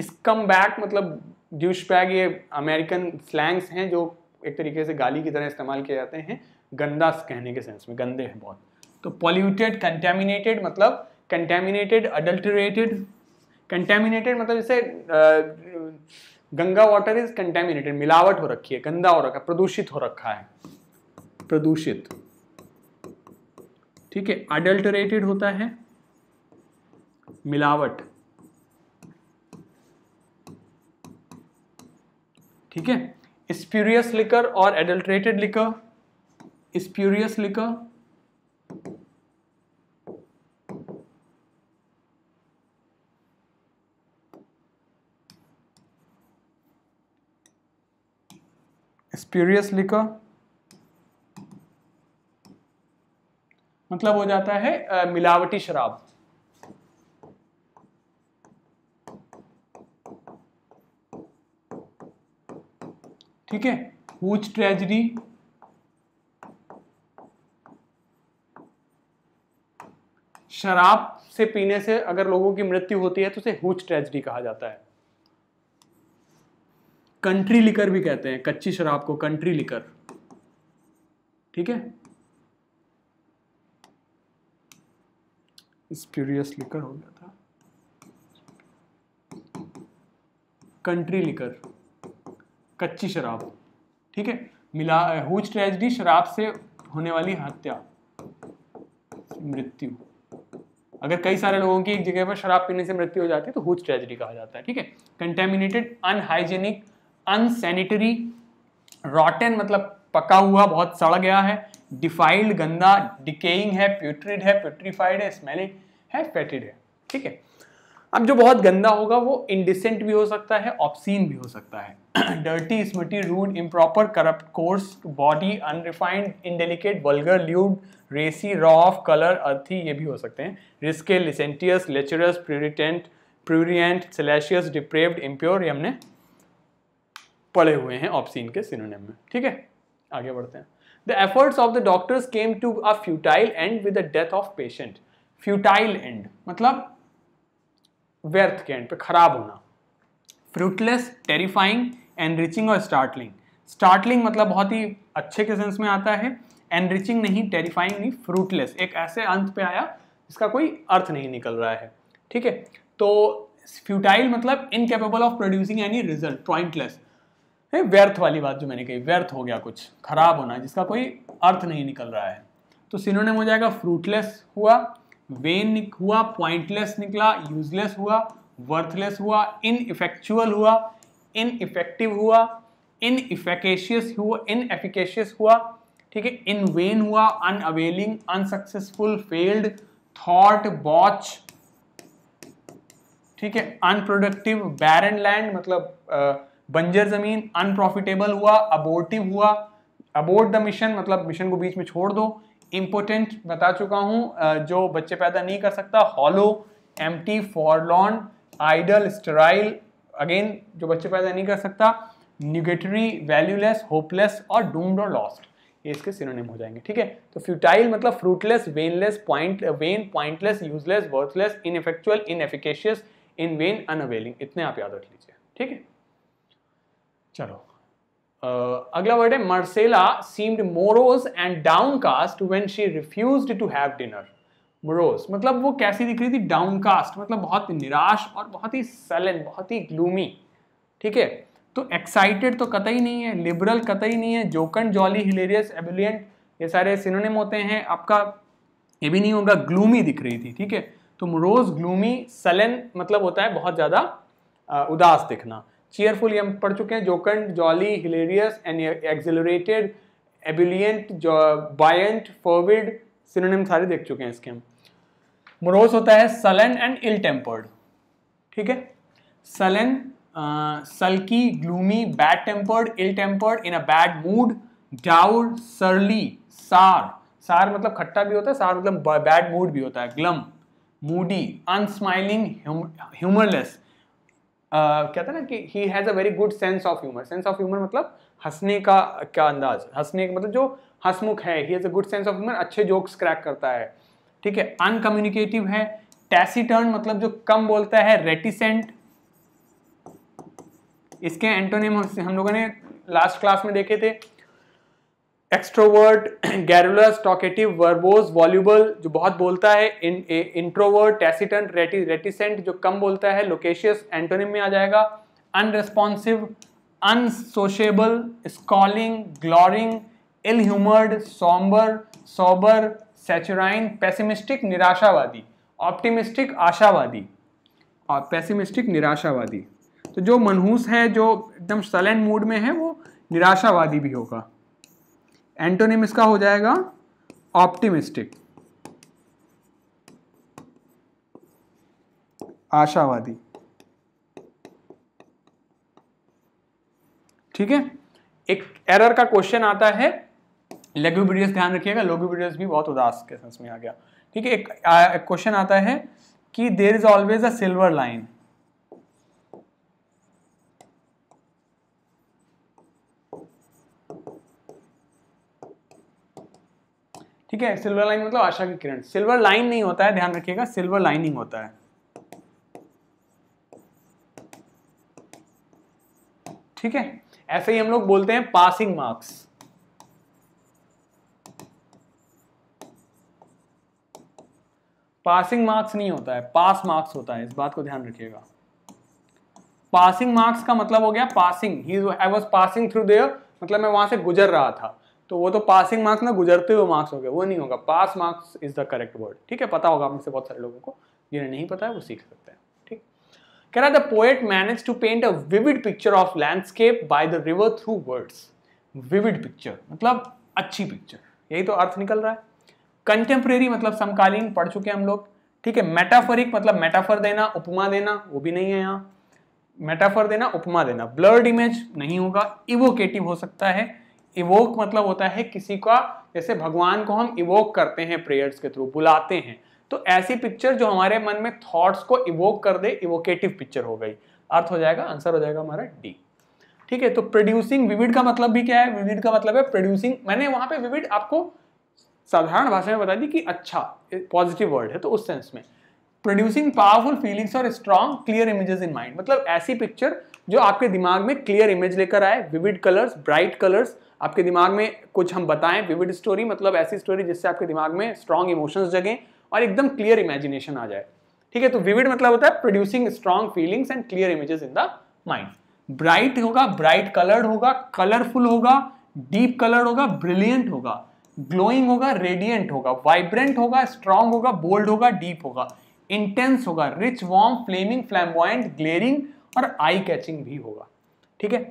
स्कम बैक मतलब ड्यूश बैग ये अमेरिकन स्लैंग्स हैं जो एक तरीके से गाली की तरह इस्तेमाल किए जाते हैं गंदा कहने के सेंस में गंदे हैं बहुत तो पॉल्यूटेड कंटेमिनेटेड मतलब कंटेमिनेटेड अडल्टरेटेड कंटेमिनेटेड मतलब जैसे गंगा वाटर इज कंटेमिनेटेड मिलावट हो रखी है गंदा हो रखा है प्रदूषित हो रखा है प्रदूषित ठीक है अडल्टरेटेड होता है मिलावट ठीक है स्प्यूरियस लिकर और adulterated liquor spurious liquor spurious liquor मतलब हो जाता है आ, मिलावटी शराब ठीक है हुज ट्रेजडी शराब से पीने से अगर लोगों की मृत्यु होती है तो उसे हुज ट्रेजिडी कहा जाता है कंट्री लिकर भी कहते हैं कच्ची शराब को कंट्री लिकर ठीक है स्प्यूरियस लिकर हो गया था कंट्री लिकर कच्ची शराब ठीक है मिला हुज ट्रेजिडी शराब से होने वाली हत्या मृत्यु अगर कई सारे लोगों की एक जगह पर शराब पीने से मृत्यु हो जाती है तो हुज ट्रेजिडी कहा जाता है ठीक है कंटेमिनेटेड अनहाइजेनिक अनसैनिटरी रॉटन मतलब पका हुआ बहुत सड़ गया है डिफाइल्ड गंदा डिकेइंग है प्यूट्रिड है प्यूट्रीफाइड है स्मेलिंग है फैटिड है ठीक है अब जो बहुत गंदा होगा वो इंडिसेंट भी हो सकता है ऑप्सीन भी हो सकता है dirty smutty rude improper corrupt coarse bawdy unrefined indelicate vulgar lewd racy raw off colour earthy ये भी हो सकते हैं risque licentious lecherous prurient prurient salacious depraved impure ये हमने पड़े हुए हैं ऑप्सीन के सिनोनिम में ठीक है आगे बढ़ते हैं the efforts of the doctors came to a futile end with the death of patient futile end मतलब व्यर्थ के एंड पे खराब होना फ्रूटलेस टेरिफाइंग एनरिचिंग और स्टार्टलिंग स्टार्टलिंग मतलब बहुत ही अच्छे के सेंस में आता है एनरिचिंग नहीं टेरिफाइंग नहीं फ्रूटलेस एक ऐसे अंत पे आया जिसका कोई अर्थ नहीं निकल रहा है ठीक है तो फ्यूटाइल मतलब incapable of producing any result pointless है व्यर्थ वाली बात जो मैंने कही व्यर्थ हो गया कुछ खराब होना जिसका कोई अर्थ नहीं निकल रहा है तो सिनोनिम हो जाएगा फ्रूटलेस हुआ वेन हुआ पॉइंटलेस निकला यूजलेस हुआ वर्थलेस हुआ इन इफेक्चुअल हुआ इन इफेक्टिव हुआ इन इफेकेशियस हुआ इन एफिकेशियस हुआ ठीक है इन वेन हुआ unavailing unsuccessful failed thought botched ठीक है अनप्रोडक्टिव बैरन लैंड मतलब बंजर जमीन अनप्रॉफिटेबल हुआ अबोर्टिव हुआ अबोर्ट द मिशन मतलब मिशन को बीच में छोड़ दो इम्पोर्टेंट बता चुका हूँ जो बच्चे पैदा नहीं कर सकता hollow empty forlorn idle sterile again जो बच्चे पैदा नहीं कर सकता निगेटरी वैल्यूलेस होपलेस और डूम्ड और लॉस्ट ये इसके सिनोनिम हो जाएंगे ठीक है तो फ्यूटाइल मतलब fruitless vainless point vain pointless useless worthless inefficacious in vain unavailing इतने आप याद रख लीजिए ठीक है चलो Uh, अगला वर्ड है Marcela seemed morose and downcast when she refuse to have dinner morose मतलब वो कैसी दिख रही थी डाउनकास्ट मतलब बहुत निराश और बहुत ही सलन बहुत ही ग्लूमी ठीक है तो एक्साइटेड तो कतई नहीं है लिबरल कतई नहीं है जोकन जॉली हिलेरियस एबिलियंट ये सारे सिनोनिम होते हैं आपका ये भी नहीं होगा ग्लूमी दिख रही थी ठीक है तो मोरोज ग्लूमी सलन मतलब होता है बहुत ज़्यादा उदास दिखना चेयरफुल हम पढ़ चुके हैं jocund jolly hilarious and exhilarated ebullient buoyant fervid synonym सारे देख चुके हैं इसके हम मोरोस होता है सलन एंड इल टेम्पर्ड ठीक है sullen sulky gloomy bad tempered ill tempered in a bad mood dour surly sour सार मतलब खट्टा भी होता है सार मतलब बैड मूड भी होता है ग्लम मूडी अनस्माइलिंग ह्यूमरलेस कहते हैं ना कि he has a very good sense of humour sense of humour मतलब हंसने का क्या अंदाज हंसने का मतलब जो हंसमुख है he has a good sense of humour अच्छे जोक्स क्रैक करता है ठीक है अनकम्युनिकेटिव है टैसीटर्न मतलब जो कम बोलता है रेटिसेंट इसके एंटोनिम हम लोगों ने लास्ट क्लास में देखे थे extrovert garrulous talkative verbose voluble जो बहुत बोलता है इन इंट्रोवर्ट रेटी रेटिसेंट जो कम बोलता है लोकेशियस एंटोनिम में आ जाएगा unresponsive unsociable scowling glowering ill humoured sombre sober saturnine pessimistic निराशावादी ऑप्टिमिस्टिक आशावादी और पैसिमिस्टिक निराशावादी तो जो मनहूस है जो एकदम सलेंट मूड में है वो निराशावादी भी होगा एंटोनिम इसका हो जाएगा ऑप्टिमिस्टिक आशावादी ठीक है एक एरर का क्वेश्चन आता है ब्रिडियस ध्यान रखिएगा ब्रिडियस भी बहुत उदास के सेंस में आ गया ठीक है एक क्वेश्चन आता है कि there is always a silver line ठीक है सिल्वर लाइन मतलब आशा की किरण सिल्वर लाइन नहीं होता है ध्यान रखिएगा सिल्वर लाइनिंग होता है ठीक है ऐसे ही हम लोग बोलते हैं पासिंग मार्क्स पासिंग मार्क्स नहीं होता है पास मार्क्स होता है इस बात को ध्यान रखिएगा पासिंग मार्क्स का मतलब हो गया passing he I was passing through there मतलब मैं वहां से गुजर रहा था तो वो तो पासिंग मार्क्स ना गुजरते हुए मार्क्स हो गए वो नहीं होगा pass marks is the correct word ठीक है पता होगा आप में से बहुत सारे लोगों को जिन्हें नहीं पता है वो सीख सकते हैं ठीक कह रहा the poet manage to paint a vivid picture of landscape by the river through words vivid picture मतलब अच्छी पिक्चर यही तो अर्थ निकल रहा है कंटेम्प्रेरी मतलब समकालीन पढ़ चुके हैं हम लोग ठीक है मेटाफरिक मतलब मेटाफर देना उपमा देना वो भी नहीं है यहाँ मेटाफर देना उपमा देना ब्लर्ड इमेज नहीं होगा इवोकेटिव हो सकता है इवोक मतलब होता है किसी का जैसे भगवान को हम इवोक करते हैं प्रेयर्स के थ्रू बुलाते हैं तो ऐसी पिक्चर जो हमारे मन में थॉट्स को इवोक कर दे इवोकेटिव पिक्चर हो गई अर्थ हो जाएगा आंसर हो जाएगा हमारा डी ठीक है तो प्रोड्यूसिंग विविड का मतलब भी क्या है विविड का मतलब है प्रोड्यूसिंग मैंने वहां पे विविड आपको साधारण भाषा में बता दी कि अच्छा पॉजिटिव वर्ड है तो उस सेंस में प्रोड्यूसिंग पावरफुल फीलिंग्स और strong clear images in mind मतलब ऐसी पिक्चर जो आपके दिमाग में क्लियर इमेज लेकर आए विविड कलर्स ब्राइट कलर्स आपके दिमाग में कुछ हम बताएं विविड स्टोरी मतलब ऐसी स्टोरी जिससे आपके दिमाग में स्ट्रॉन्ग इमोशंस जगें और एकदम क्लियर इमेजिनेशन आ जाए ठीक है तो विविड मतलब होता है producing strong feelings and clear images in the mind bright होगा ब्राइट कलर्ड होगा कलरफुल होगा डीप कलर्ड होगा ब्रिलियंट होगा ग्लोइंग होगा रेडियंट होगा वाइब्रेंट होगा स्ट्रांग होगा बोल्ड होगा डीप होगा इंटेंस होगा rich warm flaming flame glaring और आई कैचिंग भी होगा ठीक है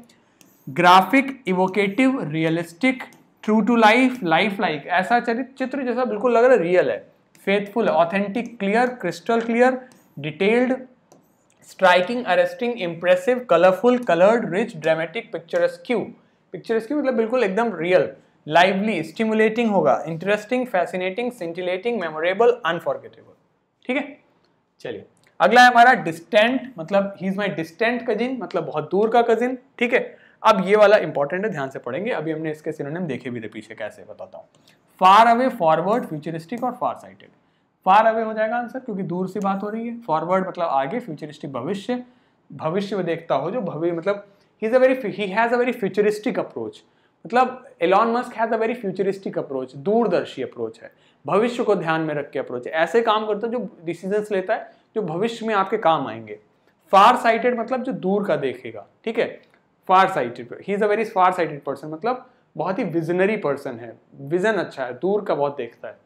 graphic evocative realistic true to life lifelike ऐसा चरित्र चित्र जैसा बिल्कुल लग रहा है रियल है फेथफुल है authentic clear crystal clear detailed striking arresting impressive colourful coloured rich dramatic picturesque picturesque मतलब बिल्कुल एकदम रियल लाइवली स्टिमुलेटिंग होगा interesting fascinating scintillating memorable unforgettable ठीक है चलिए अगला है हमारा डिस्टेंट मतलब he is my distant cousin मतलब बहुत दूर का कजिन ठीक है अब ये वाला इंपॉर्टेंट है ध्यान से पढ़ेंगे अभी हमने इसके सिनोनिम देखे भी थे पीछे कैसे बताता हूँ फार अवे फॉरवर्ड फ्यूचरिस्टिक और फार साइटेड फार अवे हो जाएगा आंसर क्योंकि दूर से बात हो रही है फॉरवर्ड मतलब आगे फ्यूचरिस्टिक भविष्य भविष्य में देखता हो जो भविष्य मतलब he is a very he has a very futuristic approach मतलब Elon Musk has a very futuristic approach दूरदर्शी अप्रोच है भविष्य को ध्यान में रख के अप्रोच है ऐसे काम करता है जो डिसीजंस लेता है जो भविष्य में आपके काम आएंगे फार साइटेड मतलब जो दूर का देखेगा ठीक है far sighted he is a very far sighted person मतलब बहुत ही विजनरी पर्सन है विजन अच्छा है दूर का बहुत देखता है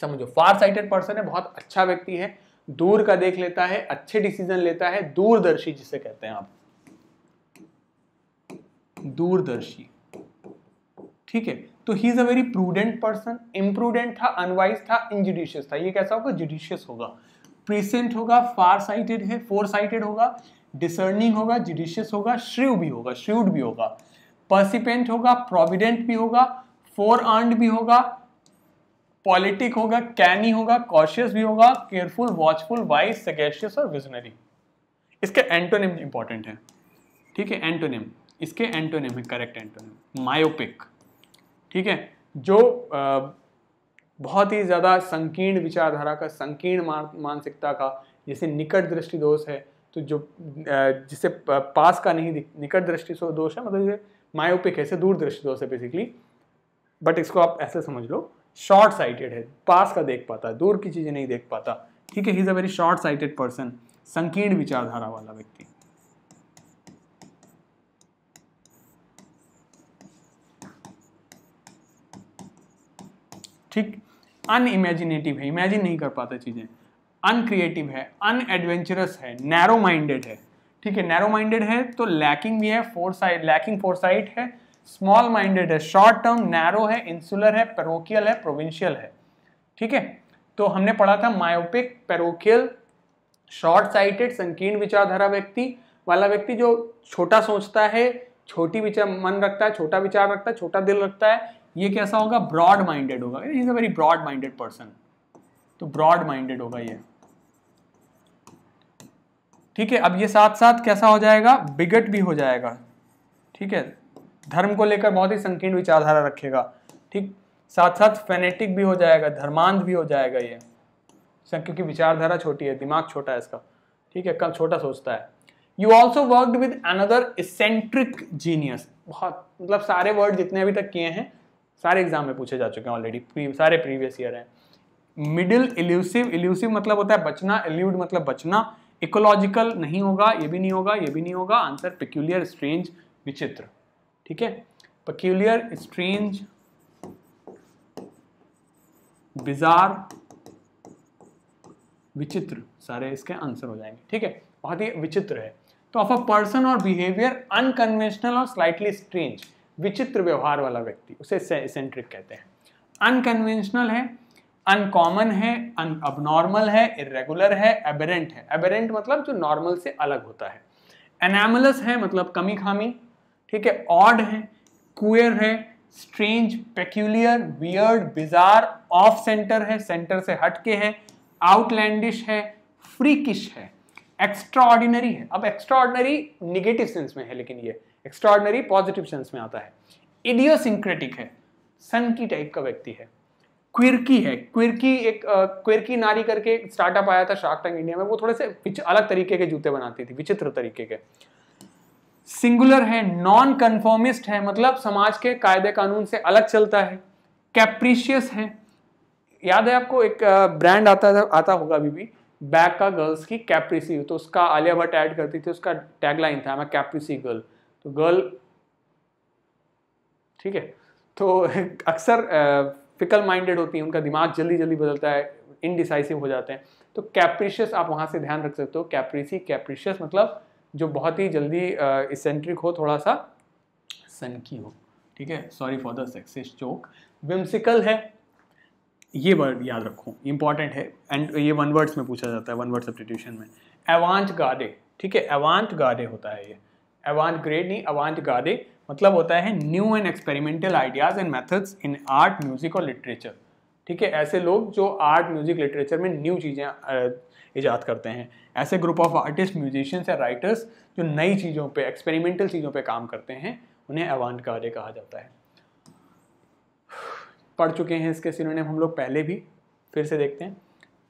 समझो फार साइटेड पर्सन है बहुत अच्छा व्यक्ति है दूर का देख लेता है अच्छे डिसीजन लेता है दूरदर्शी जिसे कहते हैं आप दूरदर्शी ठीक है तो he is a very prudent person imprudent था अनवाइज था इनजुडिशियस था ये कैसा होगा जुडिशियस होगा प्रेसेंट होगा फार साइटेड है फोर साइटेड होगा डिसर्निंग होगा जुडिशियस होगा श्रिव भी होगा श्रिव्ड भी होगा पर्सिपेंट होगा प्रोविडेंट भी होगा फोर आर्ड भी होगा पॉलिटिक होगा कैनी होगा कॉशियस भी होगा केयरफुल वॉचफुल वाइज सगेशियस और विजनरी इसके एंटोनिम इंपॉर्टेंट है ठीक है एंटोनिम इसके एंटोनिम है करेक्ट एंटोनिम मायोपिक ठीक है जो आ, बहुत ही ज़्यादा संकीर्ण विचारधारा का संकीर्ण मानसिकता का जैसे निकट दृष्टि दोष है तो जो जिसे पास का नहीं निकट दृष्टि दोष है मतलब ये मायोपिक है दूर दृष्टि दोष है बेसिकली बट इसको आप ऐसे समझ लो शॉर्ट साइटेड है पास का देख पाता है दूर की चीज़ें नहीं देख पाता ठीक है he is a very short sighted person संकीर्ण विचारधारा वाला व्यक्ति ठीक अनइमेजिनेटिव है इमेजिन नहीं कर पाता चीज़ें अनक्रिएटिव है अनएडवेंचरस है नैरो माइंडेड है ठीक है नैरो माइंडेड है तो लैकिंग भी है foresight lacking foresight है स्मॉल माइंडेड है शॉर्ट टर्म नैरो है इंसुलर है पेरोकियल है प्रोविंशियल है ठीक है तो हमने पढ़ा था मायोपिक पेरोकियल शॉर्ट साइटेड संकीर्ण विचारधारा व्यक्ति वाला व्यक्ति जो छोटा सोचता है छोटी विचार मन रखता है छोटा विचार रखता है छोटा दिल रखता है ये कैसा होगा ब्रॉड माइंडेड होगा is a very broad minded person तो ब्रॉड माइंडेड होगा ये ठीक है अब ये साथ साथ कैसा हो जाएगा बिगट भी हो जाएगा ठीक है धर्म को लेकर बहुत ही संकीर्ण विचारधारा रखेगा ठीक साथ साथ फेनेटिक भी हो जाएगा धर्मांध भी हो जाएगा ये क्योंकि विचारधारा छोटी है दिमाग छोटा है इसका ठीक है कम छोटा सोचता है you also worked with another eccentric genius बहुत मतलब सारे वर्ड जितने अभी तक किए हैं सारे एग्जाम में पूछे जा चुके हैं ऑलरेडी सारे प्रीवियस ईयर हैं मिडिल इल्यूसिव इल्यूसिव मतलब होता है बचना एल्यूड मतलब बचना इकोलॉजिकल नहीं होगा ये भी नहीं होगा ये भी नहीं होगा आंसर पिक्यूलियर स्ट्रेंज विचित्र ठीक है पिक्यूलियर स्ट्रेंज बिजार विचित्र सारे इसके आंसर हो जाएंगे ठीक है बहुत ही विचित्र है तो ऑफ अ पर्सन और बिहेवियर अनकन्वेंशनल और स्लाइटली स्ट्रेंज विचित्र व्यवहार वाला व्यक्ति उसे कहते हैं अनकन्वेंशनल है अनकॉमन है अबनॉर्मल है इरेगुलर है एबरेंट है एबरेंट मतलब जो नॉर्मल से अलग होता है एनामलस है मतलब कमी खामी ठीक है ऑड है कुएर है strange peculiar weird bizarre off centre है सेंटर से हटके है आउटलैंडिश है फ्रीकिश है एक्स्ट्राऑर्डिनरी है अब एक्स्ट्राऑर्डिनरी निगेटिव सेंस में है लेकिन ये एक्स्ट्राऑर्डिनरी पॉजिटिव सेंस में आता है इडियोसिंक्रेटिक है सन की टाइप का व्यक्ति है क्विरकी है क्विरकी एक क्विरकी नारी करके स्टार्टअप आया था शार्क टैंक इंडिया में वो थोड़े से अलग तरीके के जूते बनाती थी विचित्र तरीके के सिंगुलर है नॉन कन्फॉर्मिस्ट है मतलब समाज के कायदे कानून से अलग चलता है कैप्रिशियस है याद है आपको एक ब्रांड आता था, आता होगा अभी भी बैक का गर्ल्स की कैप्रिसी तो उसका आलिया भट्ट ऐड करती थी उसका टैगलाइन था मैं कैप्रिसी गर्ल तो गर्ल ठीक है तो अक्सर फिकल माइंडेड होती हैं उनका दिमाग जल्दी जल्दी बदलता है इनडिसाइसिव हो जाते हैं तो कैप्रिशियस आप वहाँ से ध्यान रख सकते हो कैप्रिसी कैप्रिशियस मतलब जो बहुत ही जल्दी इसेंट्रिक हो थोड़ा सा सनकी हो ठीक है sorry for the success choke whimsical है ये वर्ड याद रखो इंपॉर्टेंट है एंड ये वन वर्ड्स में पूछा जाता है वन वर्ड सब्सटीट्यूशन में एवांट गादे ठीक है एवांट गादे होता है ये एवांट ग्रेड नहीं एवांट गादे मतलब होता है new and experimental ideas and methods in art music और लिटरेचर ठीक है ऐसे लोग जो आर्ट म्यूज़िक लिटरेचर में न्यू चीज़ें ईजाद करते हैं ऐसे ग्रुप ऑफ आर्टिस्ट म्यूजिशियंस या राइटर्स जो नई चीज़ों पे एक्सपेरिमेंटल चीज़ों पे काम करते हैं उन्हें अवान कार्य कहा जाता है पढ़ चुके हैं इसके सिनोनिम हम लोग पहले भी फिर से देखते हैं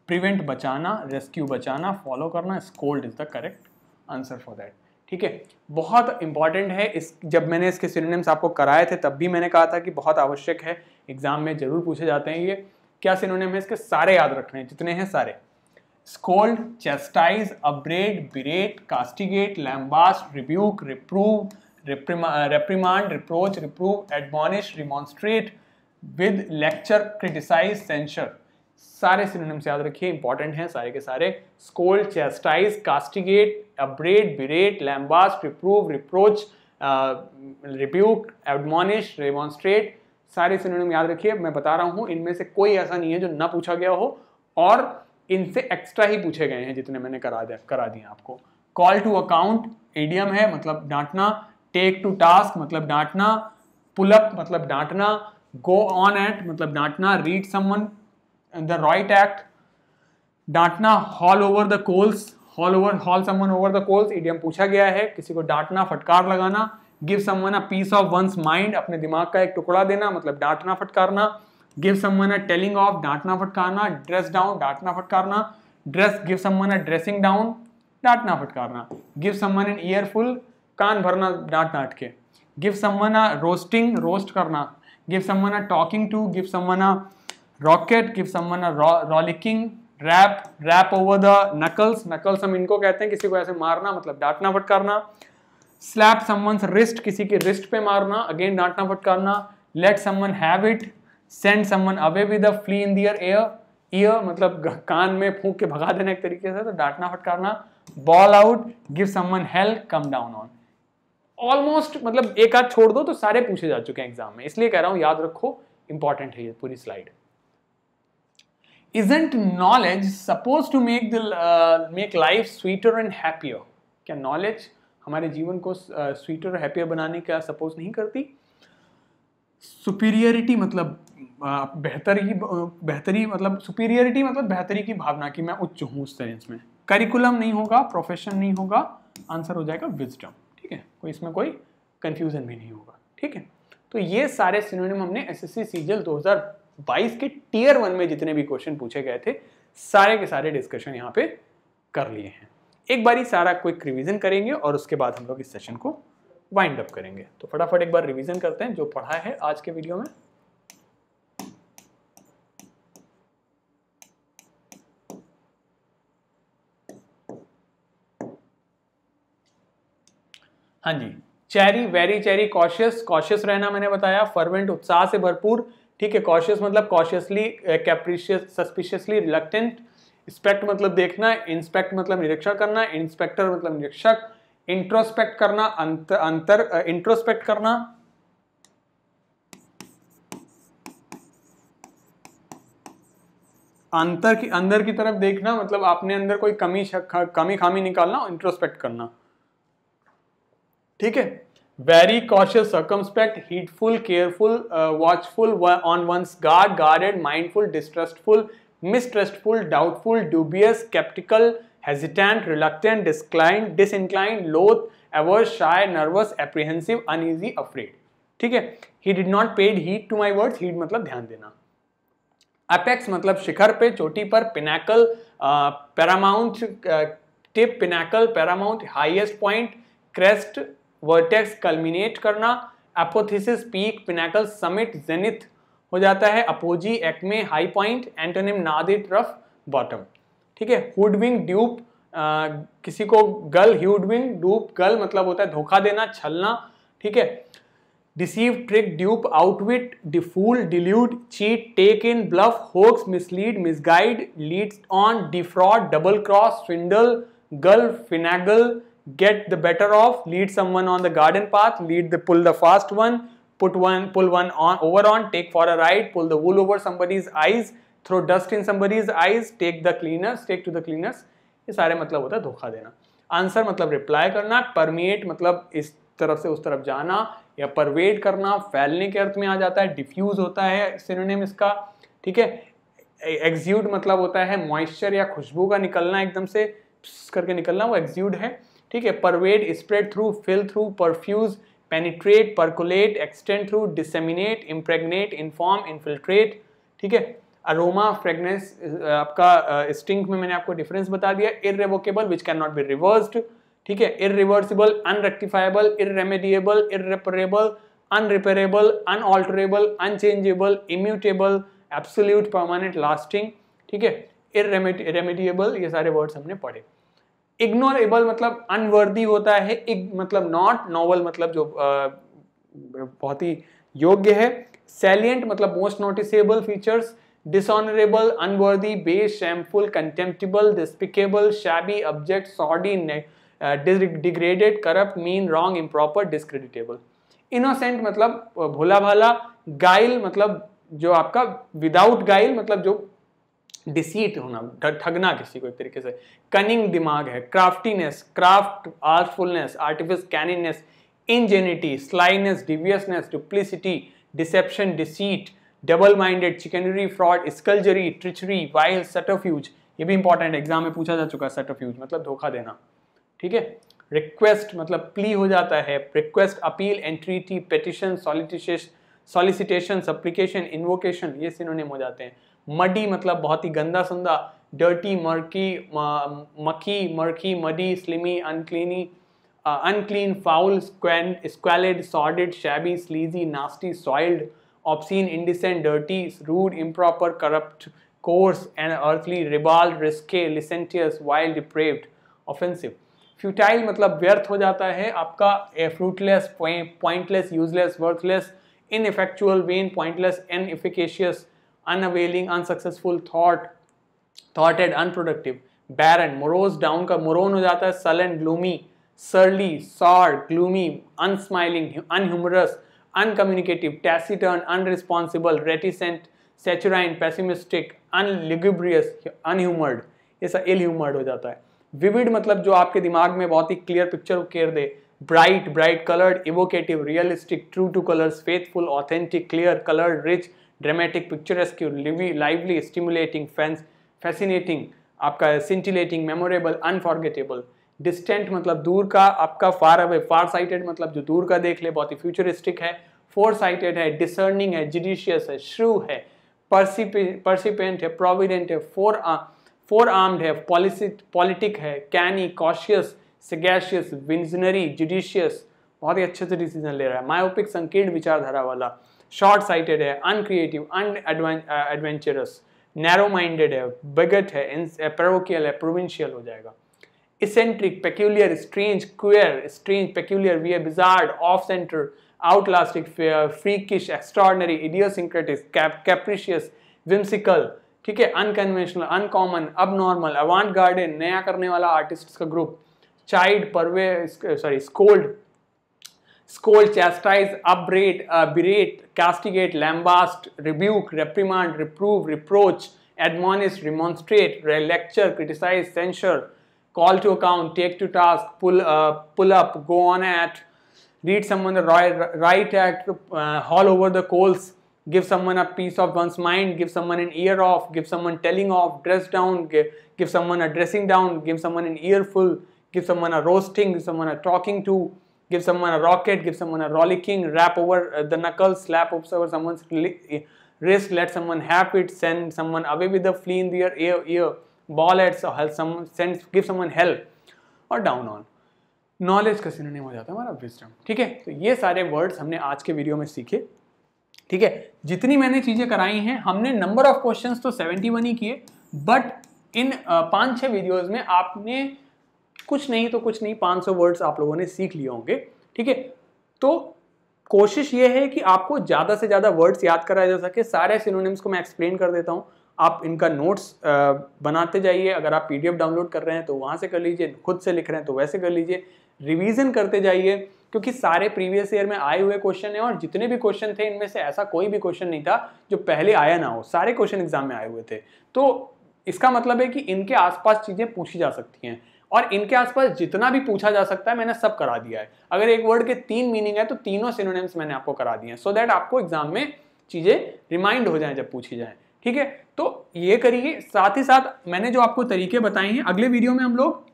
प्रिवेंट बचाना रेस्क्यू बचाना फॉलो करना scold is the correct answer for that ठीक है बहुत इंपॉर्टेंट है इस जब मैंने इसके सिनोनिम्स आपको कराए थे तब भी मैंने कहा था कि बहुत आवश्यक है एग्जाम में जरूर पूछे जाते हैं ये क्या सिनोनिम है इसके सारे याद रखने हैं जितने हैं सारे scold chastise upbraid berate castigate lambaste rebuke reprove reprimand reproach reprove admonish remonstrate with lecture criticise censure सारे सिनोनिम्स याद रखिए इंपॉर्टेंट हैं सारे के सारे scold chastise castigate upbraid berate lambaste reprove reproach rebuke admonish remonstrate सारे सिनोनिम याद रखिए मैं बता रहा हूँ इनमें से कोई ऐसा नहीं है जो ना पूछा गया हो और इनसे एक्स्ट्रा ही पूछे गए हैं जितने मैंने करा दिया करा दिए आपको कॉल टू अकाउंट एडियम है मतलब डांटना टेक टू टास्क मतलब डांटना पुलअप मतलब डांटना गो ऑन एट मतलब डांटना read someone the Right Act, डांटना haul over the coals haul over haul someone over the coals idiom पूछा गया है किसी को डांटना फटकार लगाना give someone a piece of one's mind अपने दिमाग का एक टुकड़ा देना मतलब डांटना फटकारना give someone a telling off डांटना फटकारना ड्रेस डाउन डांटना फटकारना dress give someone a dressing down डांटना फटकारना गिव समवन एन ईयरफुल कान भरना डांट डांट के give someone a roasting roast करना give someone a talking to give someone a rocket give someone rollicking rap rap over the knuckles knuckles हम इनको कहते हैं किसी को ऐसे मारना मतलब डांटना फटकारना स्लैप समवंस रिस्ट किसी की रिस्ट पे मारना अगेन डांटना फटकारना let someone have it send someone away with a flea in their ear ear मतलब कान में फूंक के भगा देना एक तरीके से तो डांटना फटकारना bawl out give someone hell come down on almost मतलब एक हाथ छोड़ दो तो सारे पूछे जा चुके हैं एग्जाम में इसलिए कह रहा हूँ याद रखो इंपॉर्टेंट है ये पूरी slide isn't knowledge supposed to make the uh, make life sweeter and happier क्या नॉलेज हमारे जीवन को स्वीटर uh, और हैप्पियर बनाने का सपोज नहीं करती सुपीरियरिटी मतलब uh, बेहतर ही uh, बेहतरी मतलब सुपीरियरिटी मतलब बेहतरी की भावना कि मैं उच्च हूँ उस सेंस में करिकुलम नहीं होगा प्रोफेशन नहीं होगा आंसर हो जाएगा विजडम ठीक है कोई इसमें कोई कंफ्यूजन भी नहीं होगा ठीक है तो ये सारे सिनोनिम हमने एस एस सी सीजल 22 के टीयर वन में जितने भी क्वेश्चन पूछे गए थे सारे के सारे डिस्कशन यहाँ पे कर लिए हैं एक बार ही सारा क्विक रिवीजन करेंगे और उसके बाद हम लोग इस सेशन को वाइंड अप करेंगे तो फटाफट एक बार रिवीजन करते हैं जो पढ़ा है आज के वीडियो में हाँ जी chary very chary cautious cautious रहना मैंने बताया फर्वेंट उत्साह से भरपूर ठीक है कॉशियस मतलब cautiously capricious suspiciously reluctant spect मतलब देखना इंस्पेक्ट मतलब निरीक्षण करना इंस्पेक्टर मतलब निरीक्षक इंट्रोस्पेक्ट करना अंतर अंतर uh, इंट्रोस्पेक्ट करना अंतर की अंदर की तरफ देखना मतलब आपने अंदर कोई कमी कमी खामी निकालना इंट्रोस्पेक्ट करना ठीक है very cautious circumspect heedful careful watchful on one's guard guarded mindful distrustful mistrustful doubtful dubious sceptical hesitant reluctant disinclined disinclined loath averse shy nervous apprehensive uneasy afraid ठीक है he did not paid heed to my words heed मतलब ध्यान देना apex मतलब शिखर पे चोटी पर pinnacle paramount tip pinnacle paramount highest point crest vertex culminate करना apotheosis peak pinnacle summit zenith हो जाता है apogee acme high point antonym nadir rough bottom ठीक है हुडविंग ड्यूप किसी को गल ह्यूडविंग डूप गल मतलब होता है धोखा देना छलना ठीक है deceive trick dupe outwit befool delude cheat take in bluff hoax mislead misguide leads on defraud double cross swindle gull finagle get the better of, lead someone on the garden path, lead the pull the fast one, put one pull one on over on, take for a ride, pull the wool over somebody's eyes, throw dust in somebody's eyes, take the cleaners, take to the cleaners. ye sare matlab hota hai dhoka dena answer matlab reply karna permeate matlab is तरफ से उस तरफ जाना या परवेट करना फैलने के अर्थ में आ जाता है डिफ्यूज होता है सिनोनिम इसका ठीक है एग्ज्यूड मतलब होता है मॉइस्चर या खुशबू का निकलना एकदम से करके निकलना वो एक्ज्यूड है ठीक है pervade spread through fill through perfuse penetrate percolate extend through disseminate impregnate inform infiltrate ठीक है अरोमा फ्रेगनेंस uh, आपका स्टिंक uh, में मैंने आपको डिफरेंस बता दिया irrevocable which can not be reversed ठीक है irreversible unrectifiable irremediable irreparable unrepairable unalterable unchangeable immutable absolute permanent lasting ठीक है इरेमेडिएबल ये सारे वर्ड्स हमने पढ़े इग्नोरेबल मतलब अनवर्दी होता है इग मतलब नॉट नॉवल मतलब जो बहुत ही योग्य है सैलियंट मतलब most noticeable features dishonourable unworthy base shameful contemptible despicable shabby abject sordid degraded corrupt mean wrong improper discreditable innocent मतलब भोला भाला गाइल मतलब जो आपका विदाउट गाइल मतलब जो डिसीट होना ठगना किसी को एक तरीके से कनिंग दिमाग है craftiness craft artfulness artifice canniness ingenuity slyness deviousness duplicity deception deceit double minded chicanery fraud skulduggery treachery wile subterfuge ये भी इंपॉर्टेंट एग्जाम में पूछा जा चुका है सेटोफ्यूज मतलब धोखा देना ठीक है रिक्वेस्ट मतलब प्ली हो जाता है request appeal entreaty petition solicitation solicitation supplication invocation ये सिनोनिम हो जाते हैं मडी मतलब बहुत ही गंदा संदा डर्टी मर्की मक्खी murky muddy slimy uncleanly unclean foul squalid sordid shabby sleazy nasty soiled obscene indecent dirty rude improper corrupt coarse and earthy ribald risqué licentious wild depraved offensive futile मतलब व्यर्थ हो जाता है आपका fruitless pointless useless worthless ineffectual vain pointless and inefficacious unavailing unsuccessful thought thoughted unproductive barren morose down का moron हो जाता है sullen gloomy surly soured gloomy unsmiling unhumorous uncommunicative taciturn अनरिस्पॉन्सिबल reticent saturnine pessimistic unlugubrious unhumoured ऐसा ill ह्यूमर्ड हो जाता है vivid मतलब जो आपके दिमाग में बहुत ही क्लियर पिक्चर को केयर दे bright bright coloured evocative realistic true to colours faithful authentic clear coloured rich dramatic lively lively stimulating फैंस फैसिनेटिंग आपका सिंटिलेटिंग मेमोरेबल अनफॉर्गेटेबल डिस्टेंट मतलब दूर का आपका फार अवे फार साइटेड मतलब जो दूर का देख ले बहुत ही फ्यूचरिस्टिक है फोर साइटेड है डिसर्निंग है जुडिशियस है श्रू है परसिपेंट है प्रोविडेंट है फोर फोर आर्म्ड है पॉलिटिक है कैनी कॉशियस सिगैशियस विंजनरी जुडिशियस बहुत ही अच्छे से डिसीजन ले रहा है मायोपिक संकीर्ण विचारधारा वाला शॉर्ट साइटेड है अनक्रिएटिव अनएडवेंचरस नैरो माइंडेड है बगट है प्रोवोकियल uh, है प्रोविंशियल हो जाएगा eccentric peculiar strange queer strange peculiar वी bizarre off centre outlandish freakish extraordinary idiosyncratic capricious whimsical ठीक है unconventional uncommon abnormal avant garde नया करने वाला आर्टिस्ट का ग्रुप चाइल्ड परवे sorry scold scold, chastise, upbraid, uh, berate, castigate, lambast, rebuke, reprimand, reprove, reproach, admonish, remonstrate, lecture, criticize, censure, call to account, take to task, pull, uh, pull up, go on at, read someone the right, right at, uh, haul over the coals, give someone a piece of one's mind, give someone an ear off, give someone telling off, dress down, give, give someone a dressing down, give someone an earful, give someone a roasting, give someone a talking to, give someone a rocket, give someone a rollicking, wrap over the knuckles, slap up over someone's wrist, let someone have it, send someone away with a flea in their ear, ear ball at, so help someone, send, give someone help or down on. Knowledge का synonym हो जाता है हमारा wisdom ठीक है तो ये सारे वर्ड्स हमने आज के वीडियो में सीखे ठीक है जितनी मैंने चीज़ें कराई हैं हमने नंबर ऑफ क्वेश्चंस तो 71 ही किए बट इन पांच छह वीडियोस में आपने कुछ नहीं तो कुछ नहीं सौ वर्ड्स आप लोगों ने सीख लिए होंगे ठीक है तो कोशिश ये है कि आपको ज़्यादा से ज़्यादा वर्ड्स याद कराया जा सके सारे सिनोनिम्स को मैं एक्सप्लेन कर देता हूँ आप इनका नोट्स बनाते जाइए अगर आप पीडीएफ डाउनलोड कर रहे हैं तो वहाँ से कर लीजिए खुद से लिख रहे हैं तो वैसे कर लीजिए रिवीजन करते जाइए क्योंकि सारे प्रीवियस ईयर में आए हुए क्वेश्चन हैं और जितने भी क्वेश्चन थे इनमें से ऐसा कोई भी क्वेश्चन नहीं था जो पहले आया ना हो सारे क्वेश्चन एग्जाम में आए हुए थे तो इसका मतलब है कि इनके आसपास चीज़ें पूछी जा सकती हैं और इनके आसपास जितना भी पूछा जा सकता है मैंने सब करा दिया है अगर एक वर्ड के तीन मीनिंग है तो तीनों सिनोनिम्स मैंने आपको करा दिए हैं सो दैट आपको एग्जाम में चीज़ें रिमाइंड हो जाए जब पूछी जाए ठीक है तो ये करिए साथ ही साथ मैंने जो आपको तरीके बताए हैं अगले वीडियो में हम लोग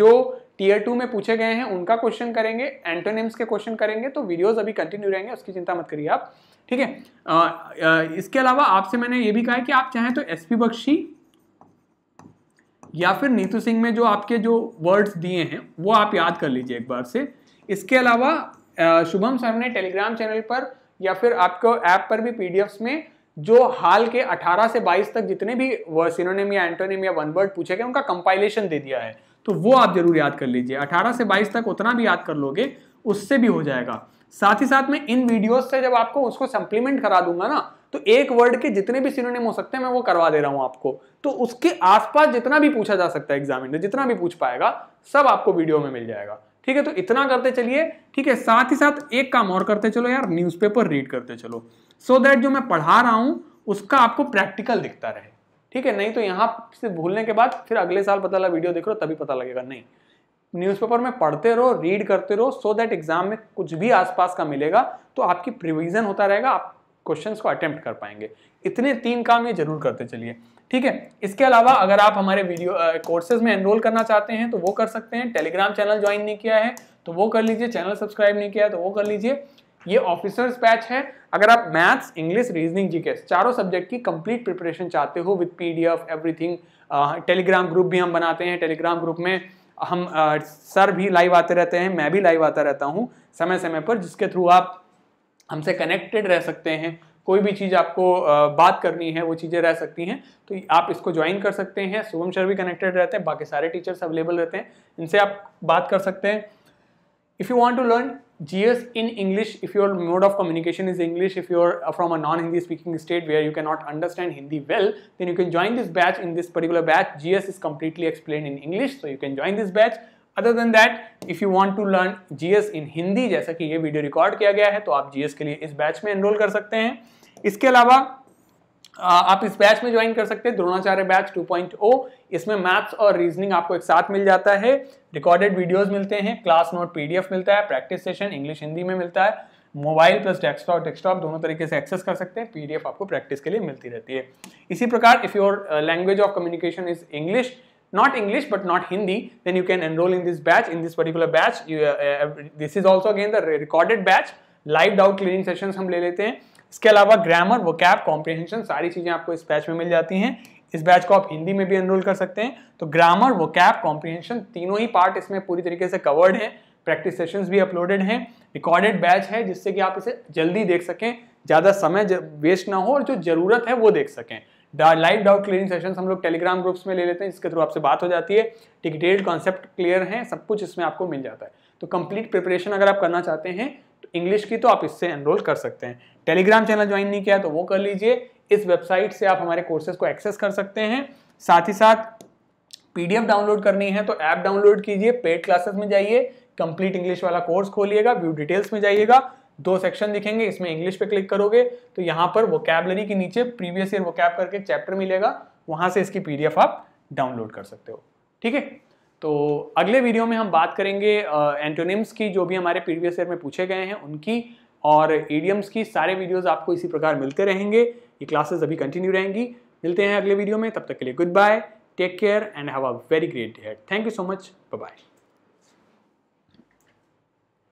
जो टीयर टू में पूछे गए हैं उनका क्वेश्चन करेंगे एंटोनिम्स के क्वेश्चन करेंगे तो वीडियोस अभी कंटिन्यू रहेंगे उसकी चिंता मत करिए आप ठीक है इसके अलावा आपसे मैंने ये भी कहा है कि आप चाहें तो एसपी बख्शी या फिर नीतू सिंह में जो आपके जो वर्ड्स दिए हैं वो आप याद कर लीजिए एक बार से इसके अलावा शुभम सर ने टेलीग्राम चैनल पर या फिर आपको ऐप पर भी पीडीएफ्स में जो हाल के 18 से 22 तक जितने भी सिनोनिम या एंटोनिम या वन वर्ड पूछे गए उनका कंपाइलेशन दे दिया है तो वो आप जरूर याद कर लीजिए 18 से 22 तक उतना भी याद कर लोगे उससे भी हो जाएगा साथ ही साथ में इन वीडियोस से जब आपको उसको सप्लीमेंट करा दूंगा ना तो एक वर्ड के जितने भी सिनोनिम हो सकते हैं मैं वो करवा दे रहा हूं आपको तो उसके आसपास जितना भी पूछा जा सकता है एग्जामिनर जितना भी पूछ पाएगा सब आपको वीडियो में मिल जाएगा ठीक है तो इतना करते चलिए ठीक है साथ ही साथ एक काम और करते चलो यार न्यूज़पेपर रीड करते चलो सो so दैट जो मैं पढ़ा रहा हूँ उसका आपको प्रैक्टिकल दिखता रहे ठीक है नहीं तो यहाँ से भूलने के बाद फिर अगले साल पता लगा वीडियो देख रहे तभी पता लगेगा नहीं न्यूज़पेपर में पढ़ते रहो रीड करते रहो सो दैट एग्जाम में कुछ भी आसपास का मिलेगा तो आपकी प्रिविजन होता रहेगा आप क्वेश्चन को अटेम्प्ट कर पाएंगे इतने तीन काम ये जरूर करते चलिए ठीक है इसके अलावा अगर आप हमारे वीडियो कोर्सेज में एनरोल करना चाहते हैं तो वो कर सकते हैं टेलीग्राम चैनल ज्वाइन नहीं किया है तो वो कर लीजिए चैनल सब्सक्राइब नहीं किया है तो वो कर लीजिए ये ऑफिसर्स बैच है अगर आप मैथ्स इंग्लिश रीजनिंग जीके चारों सब्जेक्ट की कंप्लीट प्रिपरेशन चाहते हो विथ पी एवरीथिंग टेलीग्राम ग्रुप भी हम बनाते हैं टेलीग्राम ग्रुप में हम uh, सर भी लाइव आते रहते हैं मैं भी लाइव आता रहता हूँ समय समय पर जिसके थ्रू आप हमसे कनेक्टेड रह सकते हैं कोई भी चीज़ आपको बात करनी है वो चीज़ें रह सकती हैं तो आप इसको ज्वाइन कर सकते हैं शुभम सर भी कनेक्टेड रहते हैं बाकी सारे टीचर्स अवेलेबल रहते हैं इनसे आप बात कर सकते हैं if you want to learn G S in English if your mode of communication is English if you're from a non Hindi speaking state where you can not understand Hindi well then you can join this batch in this particular batch GS is completely explain in English so you can join this batch other than that if you want to learn GS in Hindi जैसा कि ये video record किया गया है तो आप GS के लिए इस बैच में एनरोल कर सकते हैं इसके अलावा आप इस बैच में ज्वाइन कर सकते हैं द्रोणाचार्य बैच 2.0 इसमें मैथ्स और रीजनिंग आपको एक साथ मिल जाता है रिकॉर्डेड वीडियोस मिलते हैं क्लास नोट पीडीएफ मिलता है प्रैक्टिस सेशन इंग्लिश हिंदी में मिलता है मोबाइल प्लस डेस्कटॉप डेस्कटॉप दोनों तरीके से एक्सेस कर सकते हैं पीडीएफ आपको प्रैक्टिस के लिए मिलती रहती है इसी प्रकार if your language of communication is English not English but not Hindi, then you can enroll in this batch. In this particular batch, you, uh, uh, this is also again the recorded batch. Live doubt clearing session हम ले लेते हैं इसके अलावा grammar वो cap sari सारी चीज़ें आपको इस बैच में मिल जाती हैं इस बैच को आप हिंदी में भी एनरोल कर सकते हैं तो ग्रामर वो कैप कॉम्प्रीहेंशन तीनों ही पार्ट इसमें पूरी तरीके से कवर्ड है प्रैक्टिस सेशंस भी अपलोडेड हैं रिकॉर्डेड बैच है जिससे कि आप इसे जल्दी देख सकें ज़्यादा समय वेस्ट ना हो और जो ज़रूरत है वो देख सकें लाइव डाउट क्लियरिंग सेशन हम लोग टेलीग्राम ग्रुप्स में ले लेते हैं जिसके थ्रू आपसे बात हो जाती है डिटेल्ड कॉन्सेप्ट क्लियर हैं सब कुछ इसमें आपको मिल जाता है तो कंप्लीट प्रिपरेशन अगर आप करना चाहते हैं तो इंग्लिश की तो आप इससे एनरोल कर सकते हैं टेलीग्राम चैनल ज्वाइन नहीं किया तो वो कर लीजिए इस वेबसाइट से आप हमारे कोर्सेज को एक्सेस कर सकते हैं साथ ही साथ पीडीएफ डाउनलोड करनी है तो ऐप डाउनलोड कीजिए पेड क्लासेस में जाइए कंप्लीट इंग्लिश वाला कोर्स खोलिएगा व्यू डिटेल्स में जाइएगा दो सेक्शन दिखेंगे इसमें इंग्लिश पे क्लिक करोगे तो यहाँ पर कैबलरी के नीचे प्रीवियस ईयर वोकैब करके चैप्टर मिलेगा वहाँ से इसकी पीडीएफ आप डाउनलोड कर सकते हो ठीक है तो अगले वीडियो में हम बात करेंगे एंटोनिम्स की जो भी हमारे प्रीवियस ईयर में पूछे गए हैं उनकी और ईडियम्स की सारे वीडियोस आपको इसी प्रकार मिलते रहेंगे ये क्लासेस अभी कंटिन्यू रहेंगी मिलते हैं अगले वीडियो में तब तक के लिए good bye take care and have a very great day thank you so much bye